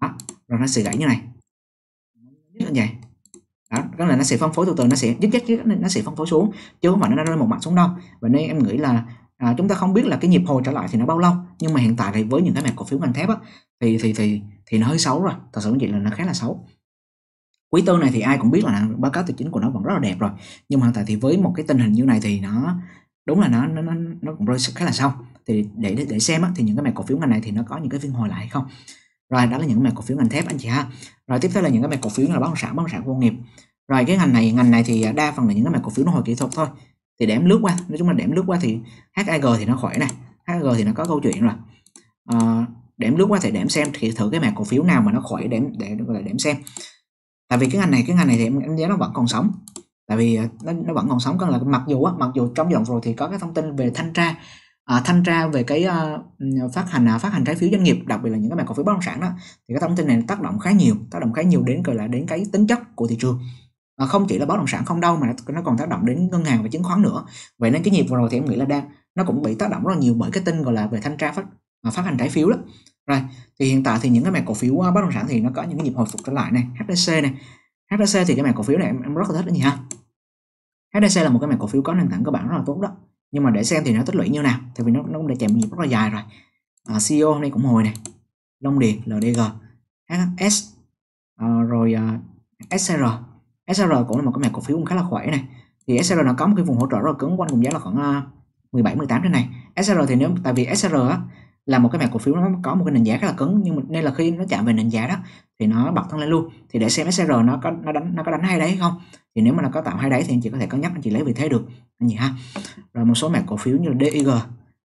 đó. rồi nó sẽ gãy như này nhất là như vậy đó tức là nó sẽ phân phối từ từ nó sẽ dứt dứt nó sẽ phân phối xuống chứ không phải nó rơi một mặt xuống đâu và nên em nghĩ là à, chúng ta không biết là cái nhịp hồi trở lại thì nó bao lâu nhưng mà hiện tại thì với những cái mẹ cổ phiếu ngành thép á, thì thì thì thì nó hơi xấu rồi thật sự vậy là nó khá là xấu quý tư này thì ai cũng biết là báo cáo tài chính của nó vẫn rất là đẹp rồi nhưng mà hiện tại thì với một cái tình hình như này thì nó đúng là nó nó nó, nó cũng rơi khá là sâu thì để để, xem á, thì những cái mẹ cổ phiếu ngành này thì nó có những cái phiên hồi lại không rồi đó là những mẹ cổ phiếu ngành thép anh chị ha rồi tiếp theo là những cái mẹ cổ phiếu là bất động sản bất động sản công nghiệp rồi cái ngành này ngành này thì đa phần là những cái mẹ cổ phiếu nó hồi kỹ thuật thôi thì để em lướt qua nói chung là để em lướt qua thì HAG thì nó khỏe này HAG thì nó có câu chuyện rồi à, ờ, để em lướt qua thì để em xem thì thử cái mảng cổ phiếu nào mà nó khỏe để em để để em xem tại vì cái ngành này cái ngành này thì em đánh giá nó vẫn còn sống tại vì ờ, nó, nó vẫn còn sống còn là mặc dù á mặc dù trong dòng rồi thì có cái thông tin về thanh tra à, thanh tra về cái uh, phát hành uh, phát hành trái phiếu doanh nghiệp đặc biệt là những cái mảng cổ phiếu bất động sản đó thì cái thông tin này tác động khá nhiều tác động khá nhiều đến gọi là đến cái tính chất của thị trường à, không chỉ là bất động sản không đâu mà nó còn tác động đến ngân hàng và chứng khoán nữa vậy nên cái nhịp vừa rồi thì em nghĩ là đang nó cũng bị tác động rất là nhiều bởi cái tin gọi là về thanh tra phát à, phát hành trái phiếu đó rồi thì hiện tại thì những cái mảng cổ phiếu à, bất động sản thì nó có những cái nhịp hồi phục trở lại này HDC này HDC thì cái mảng cổ phiếu này em, em rất là thích đó nhỉ ha HDC là một cái mảng cổ phiếu có nền tảng cơ bản rất là tốt đó nhưng mà để xem thì nó tích lũy như nào thì vì nó nó cũng đã chạm nhịp rất là dài rồi à, CEO hôm nay cũng hồi này Long Điền LDG HS à, ờ, rồi à, ờ, SCR SR cũng là một cái mã cổ phiếu cũng khá là khỏe này thì SR nó có một cái vùng hỗ trợ rất là cứng quanh vùng giá là khoảng 17 à, 18 trên này SR thì nếu tại vì SR là một cái mã cổ phiếu nó có một cái nền giá khá là cứng nhưng mà nên là khi nó chạm về nền giá đó thì nó bật thân lên luôn thì để xem SR nó có nó đánh nó có đánh hai đấy không thì nếu mà nó có tạo hai đấy thì anh chị có thể cân nhắc anh chị lấy vị thế được anh chị ha rồi một số mã cổ phiếu như là DIG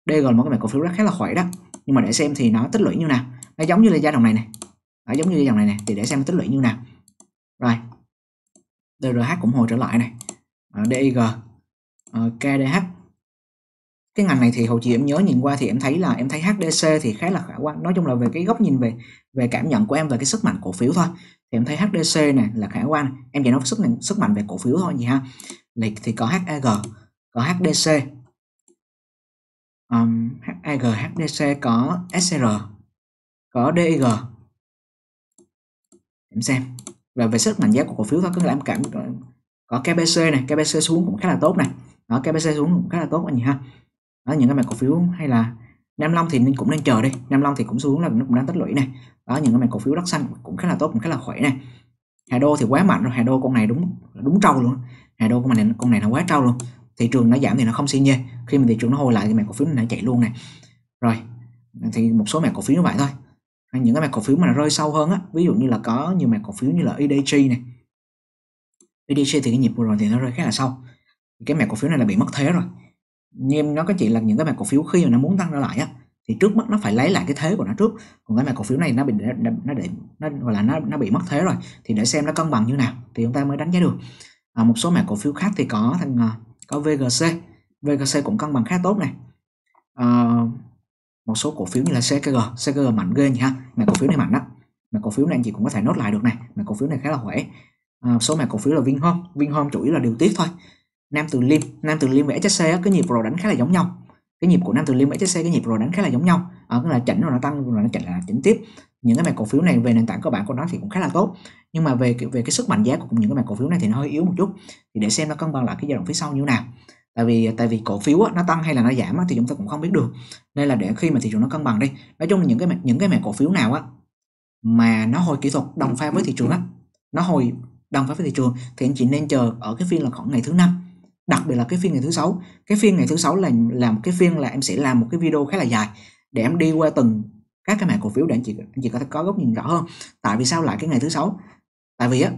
DIG là một cái mã cổ phiếu rất khá là khỏe đó nhưng mà để xem thì nó tích lũy như nào nó giống như là giai đoạn này này nó giống như giai đoạn này này thì để xem nó tích lũy như nào rồi DRH cũng hồi trở lại này à, DIG à, ờ, KDH cái ngành này thì hồi chị em nhớ nhìn qua thì em thấy là em thấy HDC thì khá là khả quan nói chung là về cái góc nhìn về về cảm nhận của em về cái sức mạnh cổ phiếu thôi thì em thấy HDC này là khả quan em chỉ nói sức mạnh sức mạnh về cổ phiếu thôi gì ha lịch thì có HAG có HDC um, HAG HDC có SR có DIG em xem rồi về sức mạnh giá của cổ phiếu thôi có nghĩa là em cảm có KBC này KBC xuống cũng khá là tốt này đó KBC xuống cũng khá là tốt anh nhỉ ha đó những cái mảnh cổ phiếu hay là Nam Long thì cũng nên chờ đi Nam Long thì cũng xuống là nó cũng đang tích lũy này đó những cái mảnh cổ phiếu đất xanh cũng khá là tốt cũng khá là khỏe này Hà Đô thì quá mạnh rồi Hà Đô con này đúng đúng trâu luôn Hà Đô con này con này nó quá trâu luôn thị trường nó giảm thì nó không xin nhê khi mà thị trường nó hồi lại thì mảnh cổ phiếu này nó chạy luôn này rồi thì một số mảnh cổ phiếu như vậy thôi những cái mã cổ phiếu mà rơi sâu hơn á ví dụ như là có nhiều mã cổ phiếu như là EDG này EDG thì cái nhịp vừa rồi thì nó rơi khá là sâu cái mã cổ phiếu này là bị mất thế rồi nhưng em nói các chị là những cái mã cổ phiếu khi mà nó muốn tăng trở lại á thì trước mắt nó phải lấy lại cái thế của nó trước còn cái mã cổ phiếu này nó bị nó, nó để nó gọi là nó nó bị mất thế rồi thì để xem nó cân bằng như nào thì chúng ta mới đánh giá được à, một số mã cổ phiếu khác thì có thằng à, có VGC VGC cũng cân bằng khá tốt này à, một số cổ phiếu như là CKG CKG mạnh ghê nhỉ ha mẹ cổ phiếu này mạnh đó mẹ cổ phiếu này anh chị cũng có thể nốt lại được này mẹ cổ phiếu này khá là khỏe à, số mẹ cổ phiếu là Vinhome Vinhome chủ yếu là điều tiết thôi Nam Từ Liêm Nam Từ Liêm và HSC cái nhịp rồi đánh khá là giống nhau cái nhịp của Nam Từ Liêm và HSC cái nhịp rồi đánh khá là giống nhau ở à, là chỉnh rồi nó tăng rồi nó chỉnh là chỉnh tiếp những cái mẹ cổ phiếu này về nền tảng cơ bản của nó thì cũng khá là tốt nhưng mà về về cái sức mạnh giá của những cái mẹ cổ phiếu này thì nó hơi yếu một chút thì để xem nó cân bằng lại cái giai đoạn phía sau như thế nào tại vì tại vì cổ phiếu á, nó tăng hay là nó giảm á, thì chúng ta cũng không biết được nên là để khi mà thị trường nó cân bằng đi nói chung là những cái những cái mẻ cổ phiếu nào á mà nó hồi kỹ thuật đồng pha với thị trường á nó hồi đồng pha với thị trường thì anh chị nên chờ ở cái phiên là khoảng ngày thứ năm đặc biệt là cái phiên ngày thứ sáu cái phiên ngày thứ sáu là làm cái phiên là em sẽ làm một cái video khá là dài để em đi qua từng các cái mảng cổ phiếu để anh chị anh chị có thể có góc nhìn rõ hơn tại vì sao lại cái ngày thứ sáu tại vì á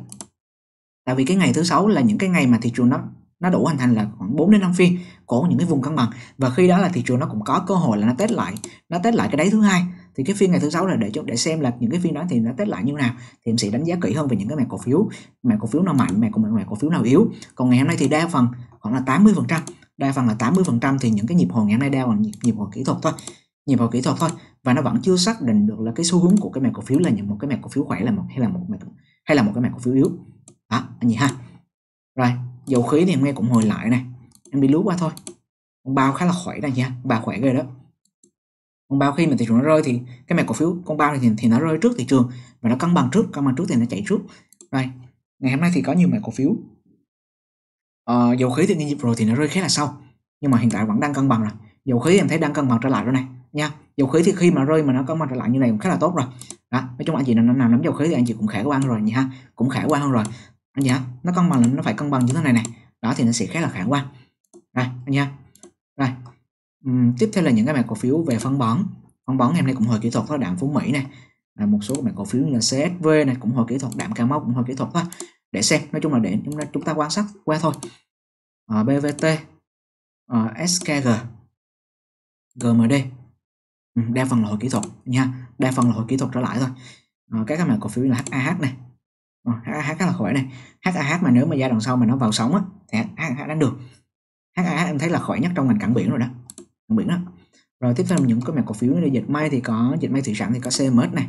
tại vì cái ngày thứ sáu là những cái ngày mà thị trường nó nó đủ hình thành là khoảng 4 đến 5 phiên của những cái vùng cân bằng và khi đó là thị trường nó cũng có cơ hội là nó test lại nó test lại cái đáy thứ hai thì cái phiên ngày thứ sáu là để cho để xem là những cái phiên đó thì nó test lại như nào thì em sẽ đánh giá kỹ hơn về những cái mảng cổ phiếu mảng cổ phiếu nào mạnh mảng cổ mảng cổ phiếu nào yếu còn ngày hôm nay thì đa phần khoảng là 80 phần trăm đa phần là 80 phần trăm thì những cái nhịp hồi ngày hôm nay đa phần nhịp, nhịp hồi kỹ thuật thôi nhịp hồi kỹ thuật thôi và nó vẫn chưa xác định được là cái xu hướng của cái mảng cổ phiếu là những một cái mảng cổ phiếu khỏe là một hay là một hay là một cái mảng cổ phiếu yếu đó anh nhỉ ha rồi dầu khí thì em nghe cũng hồi lại này em đi lướt qua thôi con bao khá là khỏe đây nha bà khỏe ghê đó con bao khi mà thị trường nó rơi thì cái mẹ cổ phiếu con bao này thì, thì nó rơi trước thị trường và nó cân bằng trước cân bằng trước thì nó chạy trước rồi ngày hôm nay thì có nhiều mẹ cổ phiếu ờ, dầu khí thì ngay dịp rồi thì nó rơi khá là sâu nhưng mà hiện tại vẫn đang cân bằng rồi dầu khí em thấy đang cân bằng trở lại rồi này nha dầu khí thì khi mà rơi mà nó cân bằng trở lại như này cũng khá là tốt rồi đó nói chung anh chị nào, nào nắm dầu khí thì anh chị cũng khả quan rồi nha cũng khả quan hơn rồi anh dạ, nhá nó cân bằng là nó phải cân bằng như thế này này đó thì nó sẽ khá là khả quan rồi anh nhá rồi uhm, tiếp theo là những cái mã cổ phiếu về phân bón phân bón hôm nay cũng hồi kỹ thuật thôi đạm phú mỹ này là một số mã cổ phiếu như là csv này cũng hồi kỹ thuật đạm cao mốc cũng hồi kỹ thuật thôi để xem nói chung là để chúng ta chúng ta quan sát qua thôi à, ờ, bvt à, ờ, skg gmd uhm, đa phần là hồi kỹ thuật nha đa phần là hồi kỹ thuật trở lại thôi à, các cái mã cổ phiếu là hah này Ờ, HAH khá là khỏe này HAH mà nếu mà giai đoạn sau mà nó vào sóng á thì HAH đánh được HAH em thấy là khỏe nhất trong ngành cảng biển rồi đó cảng biển đó rồi tiếp theo là những cái mã cổ phiếu như dịch may thì có dịch may thủy sản thì có CMS này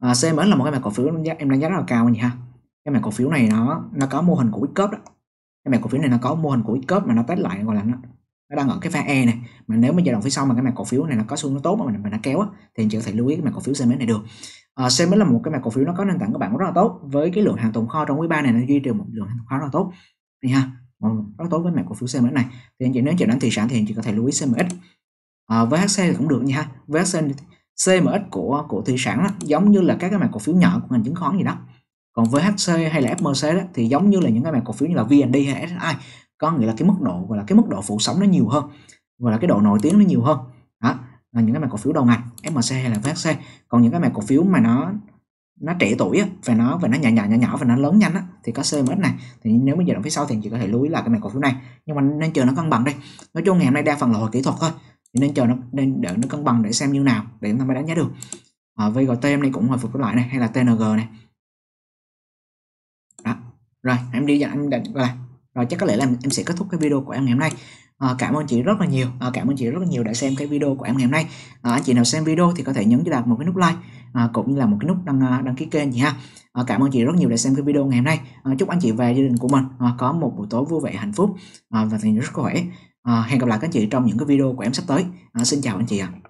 à, ờ, CMS là một cái mã cổ phiếu em đánh giá rất là cao nhỉ ha cái mã cổ phiếu này nó nó có mô hình của Bitcoin đó cái mã cổ phiếu này nó có mô hình của Bitcoin mà nó test lại gọi là nó, nó đang ở cái pha E này mà nếu mà giai đoạn phía sau mà cái mặt cổ phiếu này nó có xu hướng tốt mà mình, mình đã kéo á, thì anh chị có thể lưu ý cái mặt cổ phiếu CMS này được uh, ờ, CMS là một cái mặt cổ phiếu nó có nền tảng các bạn rất là tốt với cái lượng hàng tồn kho trong quý 3 này nó duy trì một lượng hàng tồn kho rất là tốt thì ha rất tốt với mặt cổ phiếu CMS này thì anh chị nếu chị đánh thị sản thì anh chị có thể lưu ý CMS à, uh, VHC cũng được nha ha VHC CMS của của thị sản đó, giống như là các cái mặt cổ phiếu nhỏ của ngành chứng khoán gì đó còn VHC hay là FMC đó, thì giống như là những cái mảng cổ phiếu như là VND hay SSI có nghĩa là cái mức độ gọi là cái mức độ phủ sóng nó nhiều hơn gọi là cái độ nổi tiếng nó nhiều hơn đó là những cái mã cổ phiếu đầu ngành MSC hay là VHC còn những cái mã cổ phiếu mà nó nó trẻ tuổi á, và nó và nó nhỏ nhỏ nhỏ nhỏ và nó lớn nhanh á, thì có CMX này thì nếu bây giờ phía sau thì chị có thể lưu ý là cái mã cổ phiếu này nhưng mà nên chờ nó cân bằng đi nói chung ngày hôm nay đa phần là hồi kỹ thuật thôi thì nên chờ nó nên đợi nó cân bằng để xem như nào để chúng ta mới đánh giá được à, VGT hôm nay cũng hồi phục cái loại này hay là TNG này đó rồi em đi em đặt là rồi chắc có lẽ là em sẽ kết thúc cái video của em ngày hôm nay À, cảm ơn chị rất là nhiều à, cảm ơn chị rất là nhiều đã xem cái video của em ngày hôm nay à, anh chị nào xem video thì có thể nhấn cho đạt một cái nút like à, cũng như là một cái nút đăng đăng ký kênh gì ha à, cảm ơn chị rất nhiều đã xem cái video ngày hôm nay à, chúc anh chị và gia đình của mình à, có một buổi tối vui vẻ hạnh phúc à, và thành rất khỏe à, hẹn gặp lại các anh chị trong những cái video của em sắp tới à, xin chào anh chị ạ à.